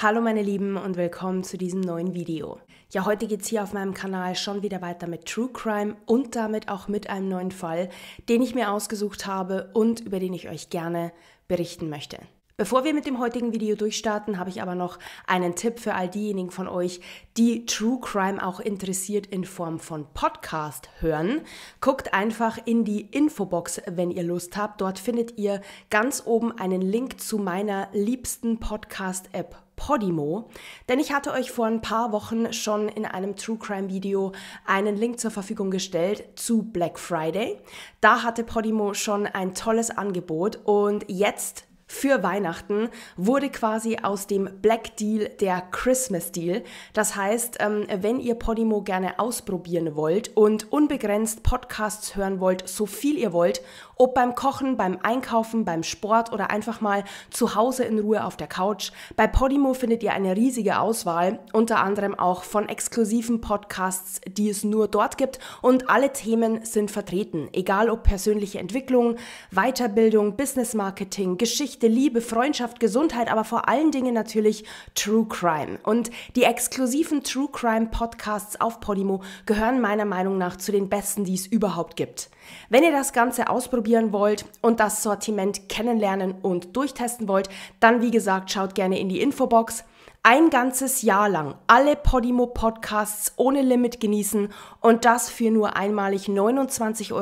Hallo meine Lieben und willkommen zu diesem neuen Video. Ja, heute geht es hier auf meinem Kanal schon wieder weiter mit True Crime und damit auch mit einem neuen Fall, den ich mir ausgesucht habe und über den ich euch gerne berichten möchte. Bevor wir mit dem heutigen Video durchstarten, habe ich aber noch einen Tipp für all diejenigen von euch, die True Crime auch interessiert in Form von Podcast hören. Guckt einfach in die Infobox, wenn ihr Lust habt. Dort findet ihr ganz oben einen Link zu meiner liebsten Podcast-App Podimo, denn ich hatte euch vor ein paar Wochen schon in einem True Crime Video einen Link zur Verfügung gestellt zu Black Friday. Da hatte Podimo schon ein tolles Angebot und jetzt für Weihnachten wurde quasi aus dem Black Deal der Christmas Deal. Das heißt, ähm, wenn ihr Podimo gerne ausprobieren wollt und unbegrenzt Podcasts hören wollt, so viel ihr wollt ob beim Kochen, beim Einkaufen, beim Sport oder einfach mal zu Hause in Ruhe auf der Couch. Bei Podimo findet ihr eine riesige Auswahl, unter anderem auch von exklusiven Podcasts, die es nur dort gibt. Und alle Themen sind vertreten, egal ob persönliche Entwicklung, Weiterbildung, Business Marketing, Geschichte, Liebe, Freundschaft, Gesundheit, aber vor allen Dingen natürlich True Crime. Und die exklusiven True Crime Podcasts auf Podimo gehören meiner Meinung nach zu den besten, die es überhaupt gibt. Wenn ihr das Ganze ausprobiert, ausprobieren wollt und das Sortiment kennenlernen und durchtesten wollt, dann wie gesagt, schaut gerne in die Infobox. Ein ganzes Jahr lang alle Podimo Podcasts ohne Limit genießen und das für nur einmalig 29,94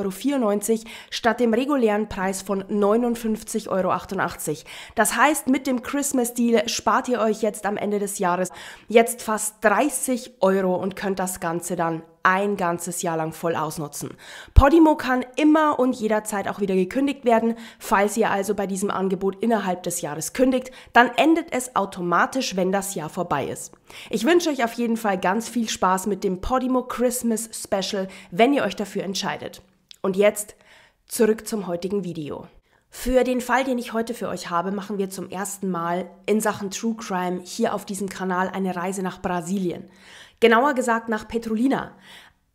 Euro statt dem regulären Preis von 59,88 Euro. Das heißt, mit dem Christmas Deal spart ihr euch jetzt am Ende des Jahres jetzt fast 30 Euro und könnt das Ganze dann ein ganzes Jahr lang voll ausnutzen. Podimo kann immer und jederzeit auch wieder gekündigt werden. Falls ihr also bei diesem Angebot innerhalb des Jahres kündigt, dann endet es automatisch, wenn das Jahr vorbei ist. Ich wünsche euch auf jeden Fall ganz viel Spaß mit dem Podimo Christmas Special, wenn ihr euch dafür entscheidet. Und jetzt zurück zum heutigen Video. Für den Fall, den ich heute für euch habe, machen wir zum ersten Mal in Sachen True Crime hier auf diesem Kanal eine Reise nach Brasilien. Genauer gesagt nach Petrolina,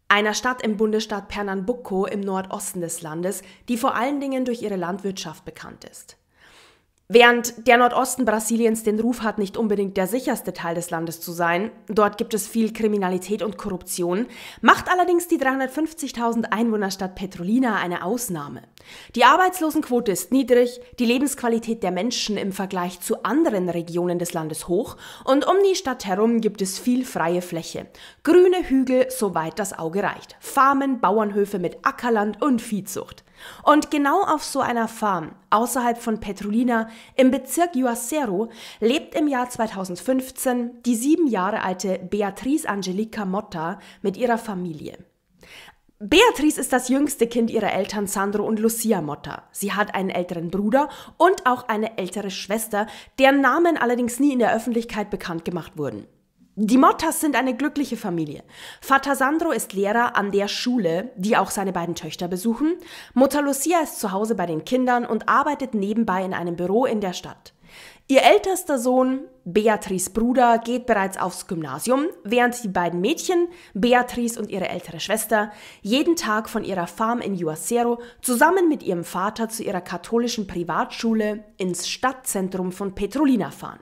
einer Stadt im Bundesstaat Pernambuco im Nordosten des Landes, die vor allen Dingen durch ihre Landwirtschaft bekannt ist. Während der Nordosten Brasiliens den Ruf hat, nicht unbedingt der sicherste Teil des Landes zu sein, dort gibt es viel Kriminalität und Korruption, macht allerdings die 350.000 Einwohnerstadt Petrolina eine Ausnahme. Die Arbeitslosenquote ist niedrig, die Lebensqualität der Menschen im Vergleich zu anderen Regionen des Landes hoch und um die Stadt herum gibt es viel freie Fläche. Grüne Hügel, soweit das Auge reicht. Farmen, Bauernhöfe mit Ackerland und Viehzucht. Und genau auf so einer Farm außerhalb von Petrolina im Bezirk Juacero lebt im Jahr 2015 die sieben Jahre alte Beatrice Angelica Motta mit ihrer Familie. Beatrice ist das jüngste Kind ihrer Eltern Sandro und Lucia Motta. Sie hat einen älteren Bruder und auch eine ältere Schwester, deren Namen allerdings nie in der Öffentlichkeit bekannt gemacht wurden. Die Mottas sind eine glückliche Familie. Vater Sandro ist Lehrer an der Schule, die auch seine beiden Töchter besuchen. Mutter Lucia ist zu Hause bei den Kindern und arbeitet nebenbei in einem Büro in der Stadt. Ihr ältester Sohn, Beatrice Bruder, geht bereits aufs Gymnasium, während die beiden Mädchen, Beatrice und ihre ältere Schwester, jeden Tag von ihrer Farm in Juacero zusammen mit ihrem Vater zu ihrer katholischen Privatschule ins Stadtzentrum von Petrolina fahren.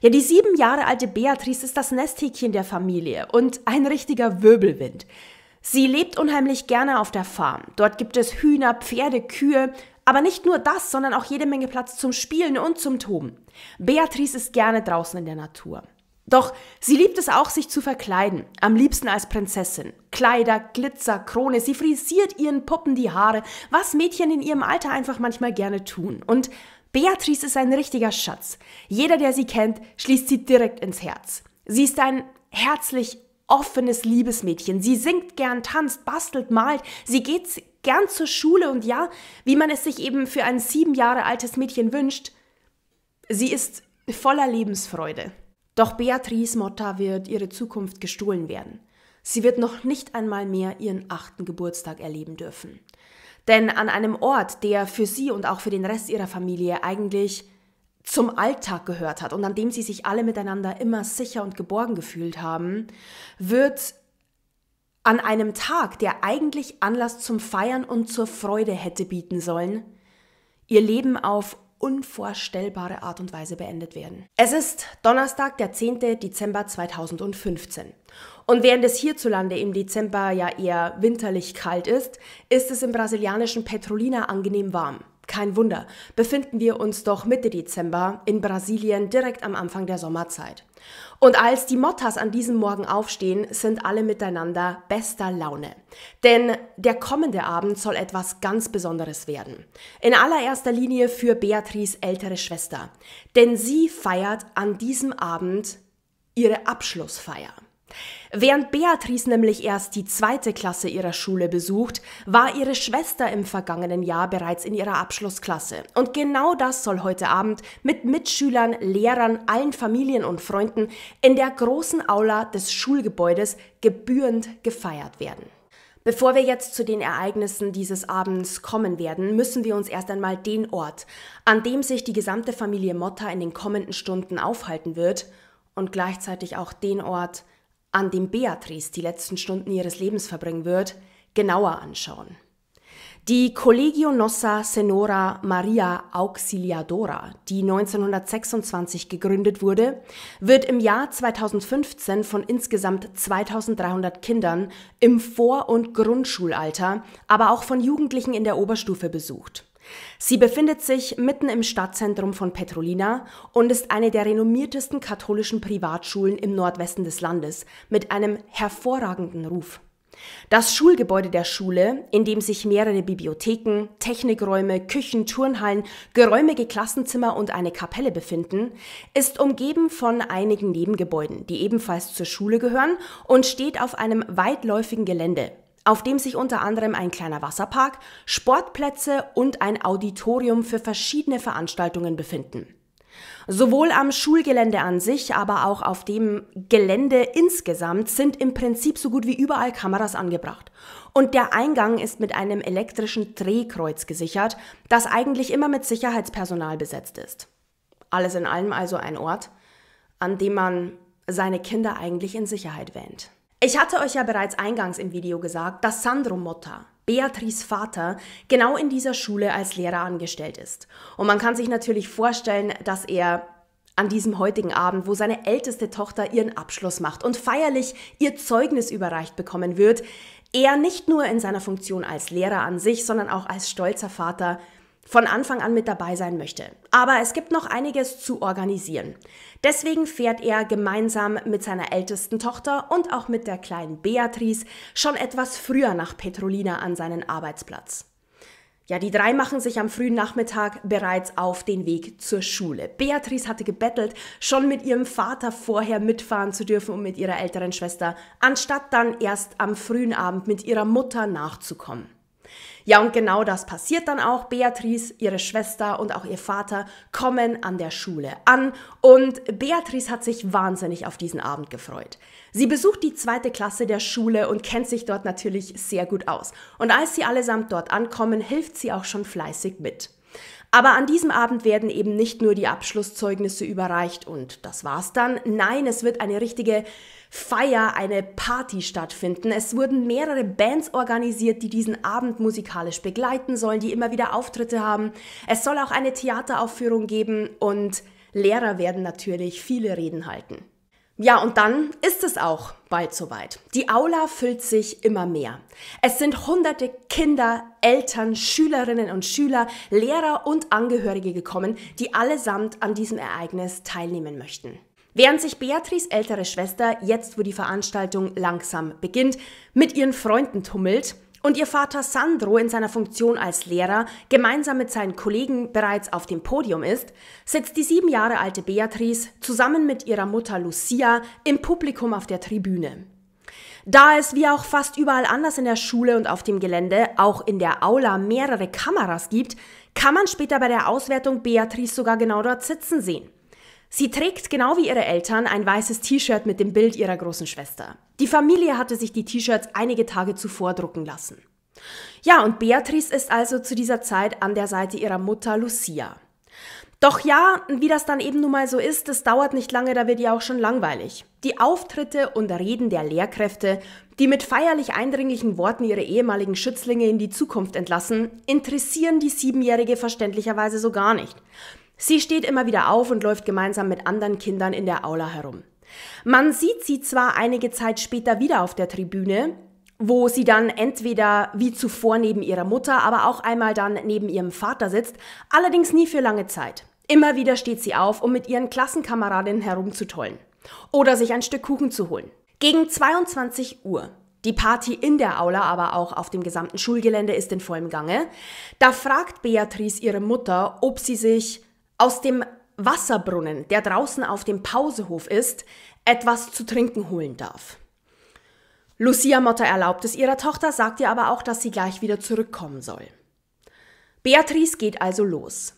Ja, die sieben Jahre alte Beatrice ist das Nesthäkchen der Familie und ein richtiger Wirbelwind. Sie lebt unheimlich gerne auf der Farm. Dort gibt es Hühner, Pferde, Kühe, aber nicht nur das, sondern auch jede Menge Platz zum Spielen und zum Toben. Beatrice ist gerne draußen in der Natur. Doch sie liebt es auch, sich zu verkleiden, am liebsten als Prinzessin. Kleider, Glitzer, Krone, sie frisiert ihren Puppen die Haare, was Mädchen in ihrem Alter einfach manchmal gerne tun. Und Beatrice ist ein richtiger Schatz. Jeder, der sie kennt, schließt sie direkt ins Herz. Sie ist ein herzlich offenes Liebesmädchen. Sie singt gern, tanzt, bastelt, malt. Sie geht gern zur Schule und ja, wie man es sich eben für ein sieben Jahre altes Mädchen wünscht, sie ist voller Lebensfreude. Doch Beatrice Motta wird ihre Zukunft gestohlen werden. Sie wird noch nicht einmal mehr ihren achten Geburtstag erleben dürfen. Denn an einem Ort, der für sie und auch für den Rest ihrer Familie eigentlich zum Alltag gehört hat und an dem sie sich alle miteinander immer sicher und geborgen gefühlt haben, wird an einem Tag, der eigentlich Anlass zum Feiern und zur Freude hätte bieten sollen, ihr Leben auf unvorstellbare Art und Weise beendet werden. Es ist Donnerstag, der 10. Dezember 2015. Und während es hierzulande im Dezember ja eher winterlich kalt ist, ist es im brasilianischen Petrolina angenehm warm. Kein Wunder, befinden wir uns doch Mitte Dezember in Brasilien direkt am Anfang der Sommerzeit. Und als die Mottas an diesem Morgen aufstehen, sind alle miteinander bester Laune. Denn der kommende Abend soll etwas ganz Besonderes werden. In allererster Linie für Beatrice ältere Schwester. Denn sie feiert an diesem Abend ihre Abschlussfeier. Während Beatrice nämlich erst die zweite Klasse ihrer Schule besucht, war ihre Schwester im vergangenen Jahr bereits in ihrer Abschlussklasse. Und genau das soll heute Abend mit Mitschülern, Lehrern, allen Familien und Freunden in der großen Aula des Schulgebäudes gebührend gefeiert werden. Bevor wir jetzt zu den Ereignissen dieses Abends kommen werden, müssen wir uns erst einmal den Ort, an dem sich die gesamte Familie Motta in den kommenden Stunden aufhalten wird und gleichzeitig auch den Ort, an dem Beatrice die letzten Stunden ihres Lebens verbringen wird, genauer anschauen. Die Collegio Nossa Senora Maria Auxiliadora, die 1926 gegründet wurde, wird im Jahr 2015 von insgesamt 2300 Kindern im Vor- und Grundschulalter, aber auch von Jugendlichen in der Oberstufe besucht. Sie befindet sich mitten im Stadtzentrum von Petrolina und ist eine der renommiertesten katholischen Privatschulen im Nordwesten des Landes mit einem hervorragenden Ruf. Das Schulgebäude der Schule, in dem sich mehrere Bibliotheken, Technikräume, Küchen, Turnhallen, geräumige Klassenzimmer und eine Kapelle befinden, ist umgeben von einigen Nebengebäuden, die ebenfalls zur Schule gehören und steht auf einem weitläufigen Gelände, auf dem sich unter anderem ein kleiner Wasserpark, Sportplätze und ein Auditorium für verschiedene Veranstaltungen befinden. Sowohl am Schulgelände an sich, aber auch auf dem Gelände insgesamt sind im Prinzip so gut wie überall Kameras angebracht. Und der Eingang ist mit einem elektrischen Drehkreuz gesichert, das eigentlich immer mit Sicherheitspersonal besetzt ist. Alles in allem also ein Ort, an dem man seine Kinder eigentlich in Sicherheit wähnt. Ich hatte euch ja bereits eingangs im Video gesagt, dass Sandro Motta, Beatrice Vater, genau in dieser Schule als Lehrer angestellt ist. Und man kann sich natürlich vorstellen, dass er an diesem heutigen Abend, wo seine älteste Tochter ihren Abschluss macht und feierlich ihr Zeugnis überreicht bekommen wird, er nicht nur in seiner Funktion als Lehrer an sich, sondern auch als stolzer Vater von Anfang an mit dabei sein möchte. Aber es gibt noch einiges zu organisieren. Deswegen fährt er gemeinsam mit seiner ältesten Tochter und auch mit der kleinen Beatrice schon etwas früher nach Petrolina an seinen Arbeitsplatz. Ja, die drei machen sich am frühen Nachmittag bereits auf den Weg zur Schule. Beatrice hatte gebettelt, schon mit ihrem Vater vorher mitfahren zu dürfen, und mit ihrer älteren Schwester, anstatt dann erst am frühen Abend mit ihrer Mutter nachzukommen. Ja, und genau das passiert dann auch. Beatrice, ihre Schwester und auch ihr Vater kommen an der Schule an und Beatrice hat sich wahnsinnig auf diesen Abend gefreut. Sie besucht die zweite Klasse der Schule und kennt sich dort natürlich sehr gut aus. Und als sie allesamt dort ankommen, hilft sie auch schon fleißig mit. Aber an diesem Abend werden eben nicht nur die Abschlusszeugnisse überreicht und das war's dann. Nein, es wird eine richtige Feier, eine Party stattfinden. Es wurden mehrere Bands organisiert, die diesen Abend musikalisch begleiten sollen, die immer wieder Auftritte haben. Es soll auch eine Theateraufführung geben und Lehrer werden natürlich viele Reden halten. Ja, und dann ist es auch bald soweit. Die Aula füllt sich immer mehr. Es sind hunderte Kinder, Eltern, Schülerinnen und Schüler, Lehrer und Angehörige gekommen, die allesamt an diesem Ereignis teilnehmen möchten. Während sich Beatrice ältere Schwester jetzt, wo die Veranstaltung langsam beginnt, mit ihren Freunden tummelt, und ihr Vater Sandro in seiner Funktion als Lehrer gemeinsam mit seinen Kollegen bereits auf dem Podium ist, sitzt die sieben Jahre alte Beatrice zusammen mit ihrer Mutter Lucia im Publikum auf der Tribüne. Da es wie auch fast überall anders in der Schule und auf dem Gelände, auch in der Aula mehrere Kameras gibt, kann man später bei der Auswertung Beatrice sogar genau dort sitzen sehen. Sie trägt genau wie ihre Eltern ein weißes T-Shirt mit dem Bild ihrer großen Schwester. Die Familie hatte sich die T-Shirts einige Tage zuvor drucken lassen. Ja, und Beatrice ist also zu dieser Zeit an der Seite ihrer Mutter Lucia. Doch ja, wie das dann eben nun mal so ist, es dauert nicht lange, da wird ihr auch schon langweilig. Die Auftritte und Reden der Lehrkräfte, die mit feierlich eindringlichen Worten ihre ehemaligen Schützlinge in die Zukunft entlassen, interessieren die Siebenjährige verständlicherweise so gar nicht. Sie steht immer wieder auf und läuft gemeinsam mit anderen Kindern in der Aula herum. Man sieht sie zwar einige Zeit später wieder auf der Tribüne, wo sie dann entweder wie zuvor neben ihrer Mutter, aber auch einmal dann neben ihrem Vater sitzt, allerdings nie für lange Zeit. Immer wieder steht sie auf, um mit ihren Klassenkameradinnen herumzutollen oder sich ein Stück Kuchen zu holen. Gegen 22 Uhr die Party in der Aula, aber auch auf dem gesamten Schulgelände ist in vollem Gange. Da fragt Beatrice ihre Mutter, ob sie sich aus dem Wasserbrunnen, der draußen auf dem Pausehof ist, etwas zu trinken holen darf. Lucia Motta erlaubt es ihrer Tochter, sagt ihr aber auch, dass sie gleich wieder zurückkommen soll. Beatrice geht also los.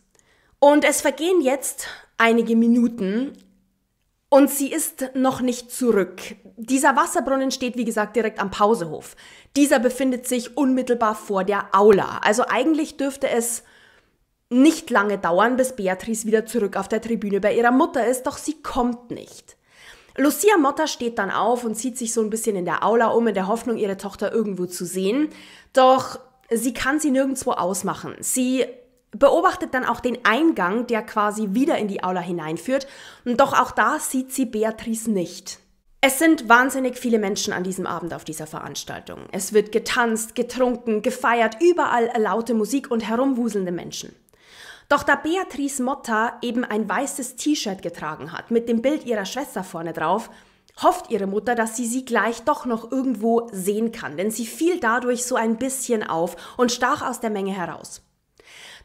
Und es vergehen jetzt einige Minuten und sie ist noch nicht zurück. Dieser Wasserbrunnen steht, wie gesagt, direkt am Pausehof. Dieser befindet sich unmittelbar vor der Aula. Also eigentlich dürfte es nicht lange dauern, bis Beatrice wieder zurück auf der Tribüne bei ihrer Mutter ist, doch sie kommt nicht. Lucia Motta steht dann auf und zieht sich so ein bisschen in der Aula um, in der Hoffnung, ihre Tochter irgendwo zu sehen. Doch sie kann sie nirgendwo ausmachen. Sie beobachtet dann auch den Eingang, der quasi wieder in die Aula hineinführt. Und doch auch da sieht sie Beatrice nicht. Es sind wahnsinnig viele Menschen an diesem Abend auf dieser Veranstaltung. Es wird getanzt, getrunken, gefeiert, überall laute Musik und herumwuselnde Menschen. Doch da Beatrice Motta eben ein weißes T-Shirt getragen hat, mit dem Bild ihrer Schwester vorne drauf, hofft ihre Mutter, dass sie sie gleich doch noch irgendwo sehen kann, denn sie fiel dadurch so ein bisschen auf und stach aus der Menge heraus.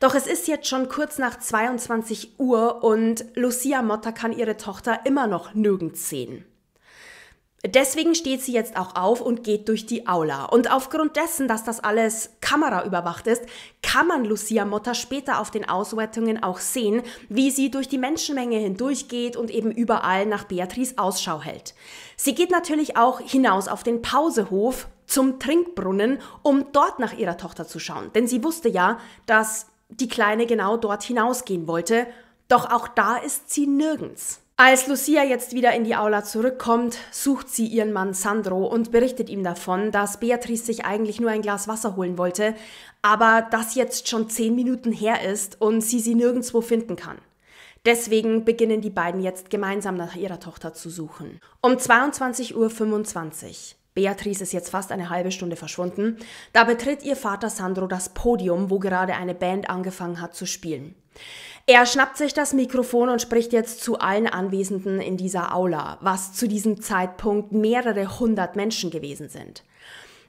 Doch es ist jetzt schon kurz nach 22 Uhr und Lucia Motta kann ihre Tochter immer noch nirgends sehen. Deswegen steht sie jetzt auch auf und geht durch die Aula. Und aufgrund dessen, dass das alles kameraüberwacht ist, kann man Lucia Motta später auf den Auswertungen auch sehen, wie sie durch die Menschenmenge hindurchgeht und eben überall nach Beatrice Ausschau hält. Sie geht natürlich auch hinaus auf den Pausehof zum Trinkbrunnen, um dort nach ihrer Tochter zu schauen. Denn sie wusste ja, dass die Kleine genau dort hinausgehen wollte, doch auch da ist sie nirgends. Als Lucia jetzt wieder in die Aula zurückkommt, sucht sie ihren Mann Sandro und berichtet ihm davon, dass Beatrice sich eigentlich nur ein Glas Wasser holen wollte, aber das jetzt schon zehn Minuten her ist und sie sie nirgendwo finden kann. Deswegen beginnen die beiden jetzt gemeinsam nach ihrer Tochter zu suchen. Um 22.25 Uhr. Beatrice ist jetzt fast eine halbe Stunde verschwunden. Da betritt ihr Vater Sandro das Podium, wo gerade eine Band angefangen hat zu spielen. Er schnappt sich das Mikrofon und spricht jetzt zu allen Anwesenden in dieser Aula, was zu diesem Zeitpunkt mehrere hundert Menschen gewesen sind.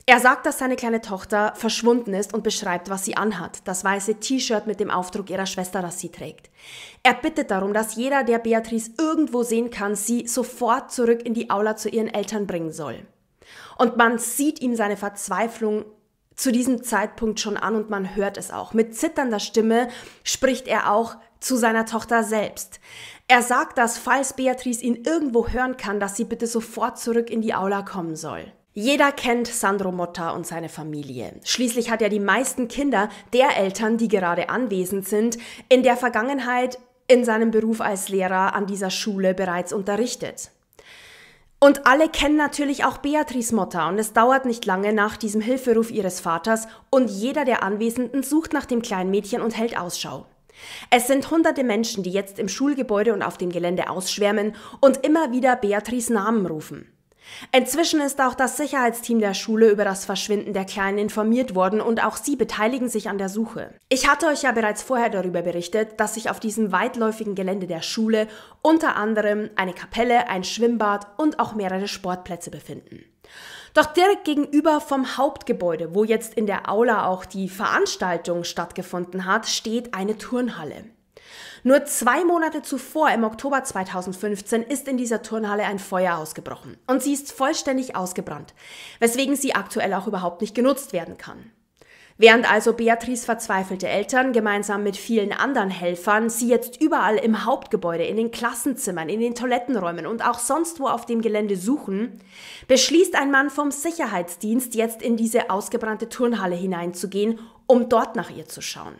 Er sagt, dass seine kleine Tochter verschwunden ist und beschreibt, was sie anhat. Das weiße T-Shirt mit dem Aufdruck ihrer Schwester, das sie trägt. Er bittet darum, dass jeder, der Beatrice irgendwo sehen kann, sie sofort zurück in die Aula zu ihren Eltern bringen soll. Und man sieht ihm seine Verzweiflung zu diesem Zeitpunkt schon an und man hört es auch. Mit zitternder Stimme spricht er auch zu seiner Tochter selbst. Er sagt, dass falls Beatrice ihn irgendwo hören kann, dass sie bitte sofort zurück in die Aula kommen soll. Jeder kennt Sandro Motta und seine Familie. Schließlich hat er die meisten Kinder der Eltern, die gerade anwesend sind, in der Vergangenheit in seinem Beruf als Lehrer an dieser Schule bereits unterrichtet. Und alle kennen natürlich auch Beatrice Motter und es dauert nicht lange nach diesem Hilferuf ihres Vaters und jeder der Anwesenden sucht nach dem kleinen Mädchen und hält Ausschau. Es sind hunderte Menschen, die jetzt im Schulgebäude und auf dem Gelände ausschwärmen und immer wieder Beatrice Namen rufen. Inzwischen ist auch das Sicherheitsteam der Schule über das Verschwinden der Kleinen informiert worden und auch sie beteiligen sich an der Suche. Ich hatte euch ja bereits vorher darüber berichtet, dass sich auf diesem weitläufigen Gelände der Schule unter anderem eine Kapelle, ein Schwimmbad und auch mehrere Sportplätze befinden. Doch direkt gegenüber vom Hauptgebäude, wo jetzt in der Aula auch die Veranstaltung stattgefunden hat, steht eine Turnhalle. Nur zwei Monate zuvor, im Oktober 2015, ist in dieser Turnhalle ein Feuer ausgebrochen und sie ist vollständig ausgebrannt, weswegen sie aktuell auch überhaupt nicht genutzt werden kann. Während also Beatrice verzweifelte Eltern gemeinsam mit vielen anderen Helfern sie jetzt überall im Hauptgebäude, in den Klassenzimmern, in den Toilettenräumen und auch sonst wo auf dem Gelände suchen, beschließt ein Mann vom Sicherheitsdienst jetzt in diese ausgebrannte Turnhalle hineinzugehen, um dort nach ihr zu schauen.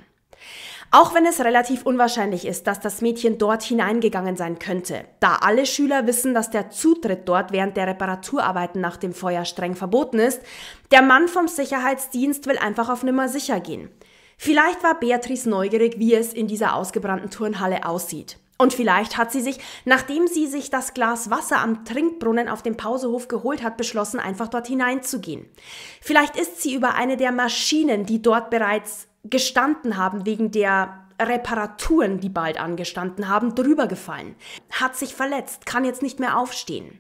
Auch wenn es relativ unwahrscheinlich ist, dass das Mädchen dort hineingegangen sein könnte, da alle Schüler wissen, dass der Zutritt dort während der Reparaturarbeiten nach dem Feuer streng verboten ist, der Mann vom Sicherheitsdienst will einfach auf Nimmer sicher gehen. Vielleicht war Beatrice neugierig, wie es in dieser ausgebrannten Turnhalle aussieht. Und vielleicht hat sie sich, nachdem sie sich das Glas Wasser am Trinkbrunnen auf dem Pausehof geholt hat, beschlossen, einfach dort hineinzugehen. Vielleicht ist sie über eine der Maschinen, die dort bereits gestanden haben wegen der Reparaturen, die bald angestanden haben, drüber gefallen, hat sich verletzt, kann jetzt nicht mehr aufstehen.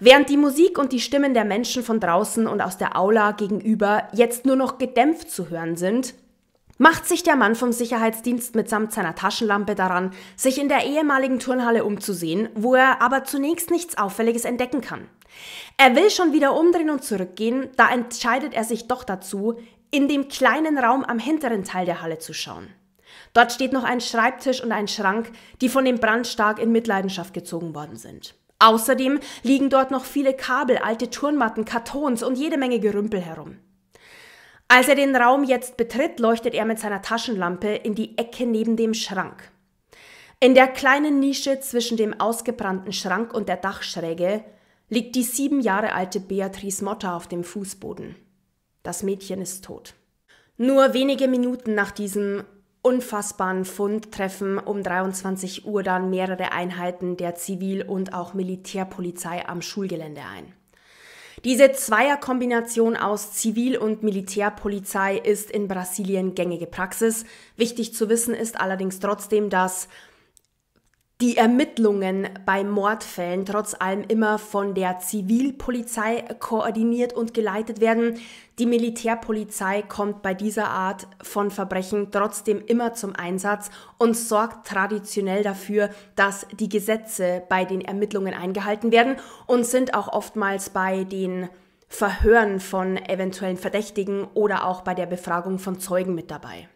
Während die Musik und die Stimmen der Menschen von draußen und aus der Aula gegenüber jetzt nur noch gedämpft zu hören sind, macht sich der Mann vom Sicherheitsdienst mitsamt seiner Taschenlampe daran, sich in der ehemaligen Turnhalle umzusehen, wo er aber zunächst nichts Auffälliges entdecken kann. Er will schon wieder umdrehen und zurückgehen, da entscheidet er sich doch dazu, in dem kleinen Raum am hinteren Teil der Halle zu schauen. Dort steht noch ein Schreibtisch und ein Schrank, die von dem Brand stark in Mitleidenschaft gezogen worden sind. Außerdem liegen dort noch viele Kabel, alte Turnmatten, Kartons und jede Menge Gerümpel herum. Als er den Raum jetzt betritt, leuchtet er mit seiner Taschenlampe in die Ecke neben dem Schrank. In der kleinen Nische zwischen dem ausgebrannten Schrank und der Dachschräge liegt die sieben Jahre alte Beatrice Motta auf dem Fußboden. Das Mädchen ist tot. Nur wenige Minuten nach diesem unfassbaren Fund treffen um 23 Uhr dann mehrere Einheiten der Zivil- und auch Militärpolizei am Schulgelände ein. Diese Zweierkombination aus Zivil- und Militärpolizei ist in Brasilien gängige Praxis. Wichtig zu wissen ist allerdings trotzdem, dass die Ermittlungen bei Mordfällen trotz allem immer von der Zivilpolizei koordiniert und geleitet werden. Die Militärpolizei kommt bei dieser Art von Verbrechen trotzdem immer zum Einsatz und sorgt traditionell dafür, dass die Gesetze bei den Ermittlungen eingehalten werden und sind auch oftmals bei den Verhören von eventuellen Verdächtigen oder auch bei der Befragung von Zeugen mit dabei.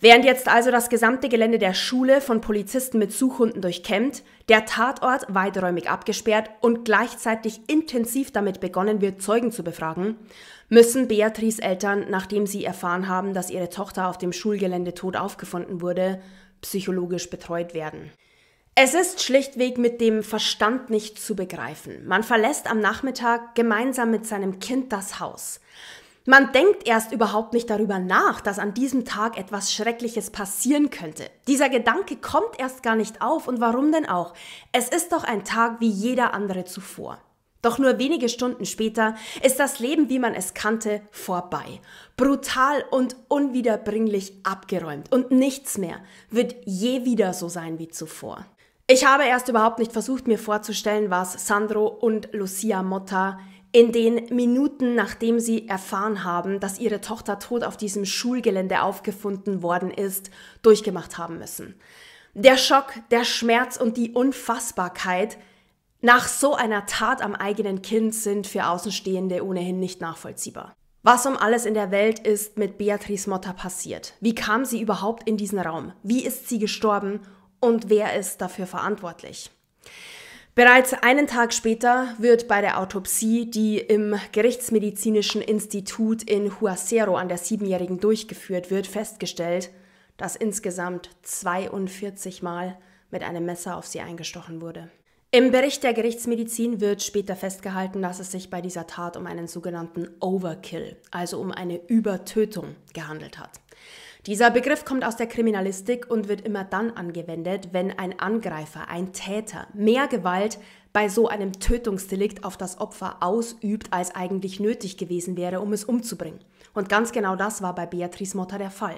Während jetzt also das gesamte Gelände der Schule von Polizisten mit Suchhunden durchkämmt, der Tatort weiträumig abgesperrt und gleichzeitig intensiv damit begonnen wird, Zeugen zu befragen, müssen Beatrice Eltern, nachdem sie erfahren haben, dass ihre Tochter auf dem Schulgelände tot aufgefunden wurde, psychologisch betreut werden. Es ist schlichtweg mit dem Verstand nicht zu begreifen. Man verlässt am Nachmittag gemeinsam mit seinem Kind das Haus. Man denkt erst überhaupt nicht darüber nach, dass an diesem Tag etwas Schreckliches passieren könnte. Dieser Gedanke kommt erst gar nicht auf und warum denn auch? Es ist doch ein Tag wie jeder andere zuvor. Doch nur wenige Stunden später ist das Leben, wie man es kannte, vorbei. Brutal und unwiederbringlich abgeräumt und nichts mehr wird je wieder so sein wie zuvor. Ich habe erst überhaupt nicht versucht, mir vorzustellen, was Sandro und Lucia Motta in den Minuten, nachdem sie erfahren haben, dass ihre Tochter tot auf diesem Schulgelände aufgefunden worden ist, durchgemacht haben müssen. Der Schock, der Schmerz und die Unfassbarkeit nach so einer Tat am eigenen Kind sind für Außenstehende ohnehin nicht nachvollziehbar. Was um alles in der Welt ist mit Beatrice Motta passiert? Wie kam sie überhaupt in diesen Raum? Wie ist sie gestorben? Und wer ist dafür verantwortlich? Bereits einen Tag später wird bei der Autopsie, die im Gerichtsmedizinischen Institut in Huacero an der Siebenjährigen durchgeführt wird, festgestellt, dass insgesamt 42 Mal mit einem Messer auf sie eingestochen wurde. Im Bericht der Gerichtsmedizin wird später festgehalten, dass es sich bei dieser Tat um einen sogenannten Overkill, also um eine Übertötung, gehandelt hat. Dieser Begriff kommt aus der Kriminalistik und wird immer dann angewendet, wenn ein Angreifer, ein Täter, mehr Gewalt bei so einem Tötungsdelikt auf das Opfer ausübt, als eigentlich nötig gewesen wäre, um es umzubringen. Und ganz genau das war bei Beatrice Motter der Fall.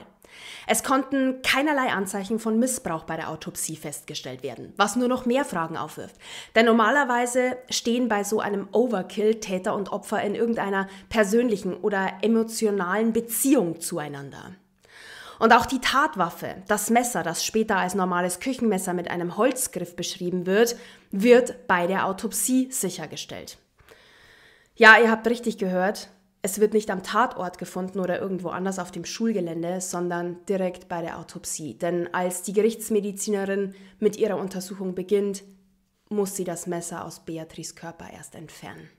Es konnten keinerlei Anzeichen von Missbrauch bei der Autopsie festgestellt werden, was nur noch mehr Fragen aufwirft. Denn normalerweise stehen bei so einem Overkill Täter und Opfer in irgendeiner persönlichen oder emotionalen Beziehung zueinander. Und auch die Tatwaffe, das Messer, das später als normales Küchenmesser mit einem Holzgriff beschrieben wird, wird bei der Autopsie sichergestellt. Ja, ihr habt richtig gehört, es wird nicht am Tatort gefunden oder irgendwo anders auf dem Schulgelände, sondern direkt bei der Autopsie. Denn als die Gerichtsmedizinerin mit ihrer Untersuchung beginnt, muss sie das Messer aus Beatrice Körper erst entfernen.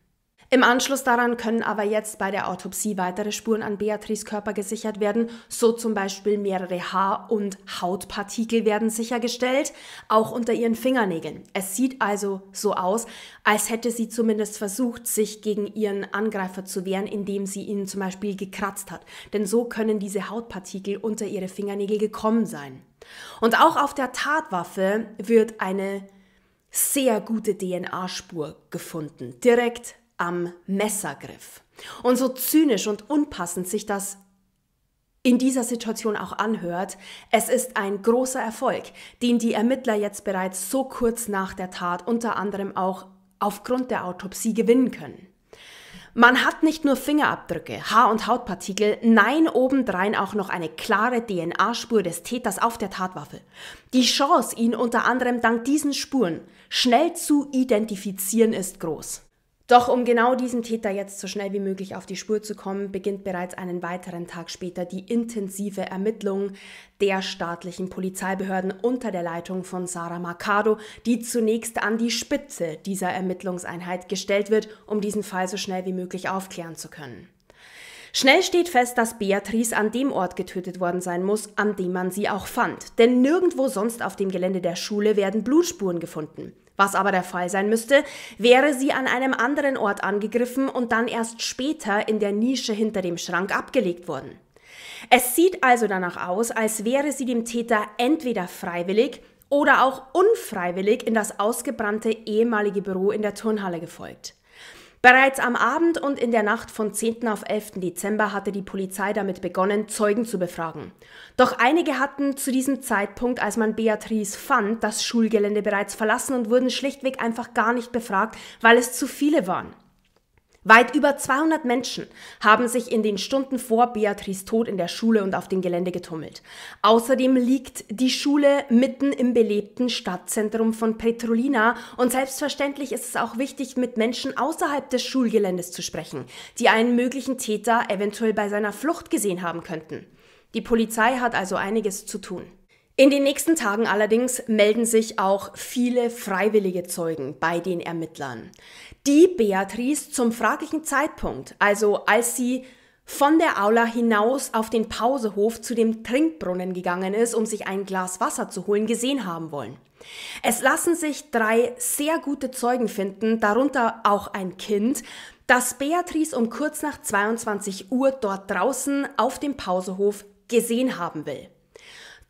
Im Anschluss daran können aber jetzt bei der Autopsie weitere Spuren an Beatrice Körper gesichert werden, so zum Beispiel mehrere Haar- und Hautpartikel werden sichergestellt, auch unter ihren Fingernägeln. Es sieht also so aus, als hätte sie zumindest versucht, sich gegen ihren Angreifer zu wehren, indem sie ihn zum Beispiel gekratzt hat. Denn so können diese Hautpartikel unter ihre Fingernägel gekommen sein. Und auch auf der Tatwaffe wird eine sehr gute DNA-Spur gefunden, direkt am Messergriff. Und so zynisch und unpassend sich das in dieser Situation auch anhört, es ist ein großer Erfolg, den die Ermittler jetzt bereits so kurz nach der Tat unter anderem auch aufgrund der Autopsie gewinnen können. Man hat nicht nur Fingerabdrücke, Haar- und Hautpartikel, nein, obendrein auch noch eine klare DNA-Spur des Täters auf der Tatwaffe. Die Chance, ihn unter anderem dank diesen Spuren schnell zu identifizieren, ist groß. Doch um genau diesem Täter jetzt so schnell wie möglich auf die Spur zu kommen, beginnt bereits einen weiteren Tag später die intensive Ermittlung der staatlichen Polizeibehörden unter der Leitung von Sarah Mercado, die zunächst an die Spitze dieser Ermittlungseinheit gestellt wird, um diesen Fall so schnell wie möglich aufklären zu können. Schnell steht fest, dass Beatrice an dem Ort getötet worden sein muss, an dem man sie auch fand. Denn nirgendwo sonst auf dem Gelände der Schule werden Blutspuren gefunden. Was aber der Fall sein müsste, wäre sie an einem anderen Ort angegriffen und dann erst später in der Nische hinter dem Schrank abgelegt worden. Es sieht also danach aus, als wäre sie dem Täter entweder freiwillig oder auch unfreiwillig in das ausgebrannte ehemalige Büro in der Turnhalle gefolgt. Bereits am Abend und in der Nacht von 10. auf 11. Dezember hatte die Polizei damit begonnen, Zeugen zu befragen. Doch einige hatten zu diesem Zeitpunkt, als man Beatrice fand, das Schulgelände bereits verlassen und wurden schlichtweg einfach gar nicht befragt, weil es zu viele waren. Weit über 200 Menschen haben sich in den Stunden vor Beatrice Tod in der Schule und auf dem Gelände getummelt. Außerdem liegt die Schule mitten im belebten Stadtzentrum von Petrolina und selbstverständlich ist es auch wichtig, mit Menschen außerhalb des Schulgeländes zu sprechen, die einen möglichen Täter eventuell bei seiner Flucht gesehen haben könnten. Die Polizei hat also einiges zu tun. In den nächsten Tagen allerdings melden sich auch viele freiwillige Zeugen bei den Ermittlern die Beatrice zum fraglichen Zeitpunkt, also als sie von der Aula hinaus auf den Pausehof zu dem Trinkbrunnen gegangen ist, um sich ein Glas Wasser zu holen, gesehen haben wollen. Es lassen sich drei sehr gute Zeugen finden, darunter auch ein Kind, das Beatrice um kurz nach 22 Uhr dort draußen auf dem Pausehof gesehen haben will.